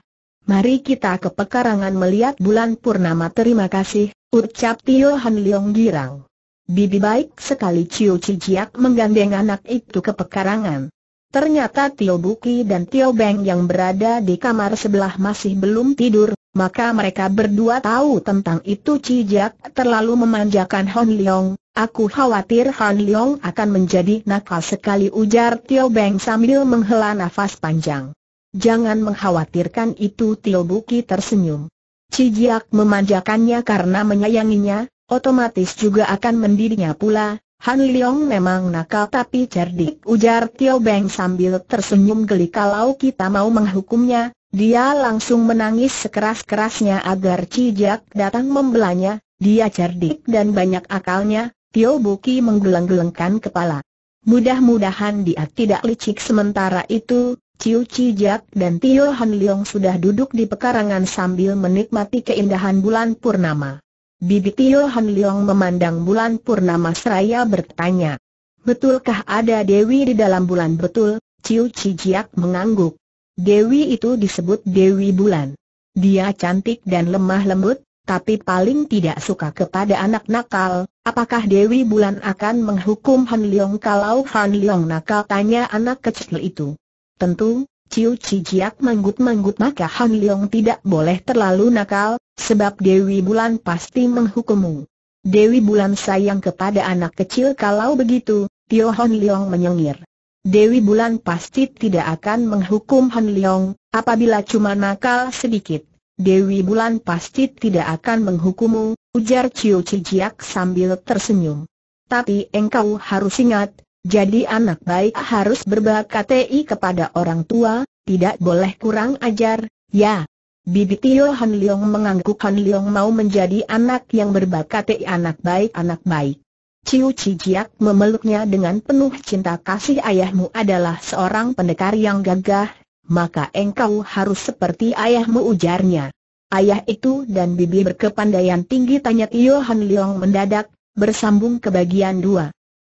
Mari kita ke pekarangan melihat bulan purnama terima kasih, ucap Tio Han Leong girang. Bibi baik sekali Ciu Cijiak menggandeng anak itu ke pekarangan. Ternyata Tio Buki dan Tio Beng yang berada di kamar sebelah masih belum tidur, maka mereka berdua tahu tentang itu Cijiak terlalu memanjakan Han Leong. Aku khawatir Han Leong akan menjadi nakal sekali ujar Tio Beng sambil menghela nafas panjang. Jangan mengkhawatirkan itu Tio Buki tersenyum. Cijiak memanjakannya karena menyayanginya, otomatis juga akan mendidiknya pula. Han Leong memang nakal tapi cerdik ujar Tio Beng sambil tersenyum geli kalau kita mau menghukumnya, dia langsung menangis sekeras-kerasnya agar Cijak datang membelanya, dia cerdik dan banyak akalnya, Tio Buki menggeleng-gelengkan kepala. Mudah-mudahan dia tidak licik sementara itu, Ciu Cijak dan Tio Han Leong sudah duduk di pekarangan sambil menikmati keindahan bulan purnama. Bibi Tio Han Leong memandang bulan purnama seraya bertanya, Betulkah ada Dewi di dalam bulan betul? Ciu Cijak mengangguk. Dewi itu disebut Dewi Bulan. Dia cantik dan lemah lembut, tapi paling tidak suka kepada anak nakal. Apakah Dewi Bulan akan menghukum Han Leong kalau Han Leong nakal? Tanya anak kecil itu. Tentu, Ciu Cijiak manggut-manggut maka Han Leong tidak boleh terlalu nakal, sebab Dewi Bulan pasti menghukummu. Dewi Bulan sayang kepada anak kecil kalau begitu, Tio Han Leong menyengir. Dewi Bulan pasti tidak akan menghukum Han Leong, apabila cuma nakal sedikit. Dewi Bulan pasti tidak akan menghukummu, ujar Ciu Cijiak sambil tersenyum. Tapi engkau harus ingat, jadi anak baik harus berbakat TI kepada orang tua, tidak boleh kurang ajar, ya. Bibi Tio Han Leong mengangguk Han Leong mau menjadi anak yang berbakat TI anak baik anak baik. Ciu Cijiak memeluknya dengan penuh cinta kasih ayahmu adalah seorang pendekar yang gagah, maka engkau harus seperti ayahmu ujarnya. Ayah itu dan bibi berkepandaian tinggi tanya Tio Han Leong mendadak, bersambung ke bagian dua.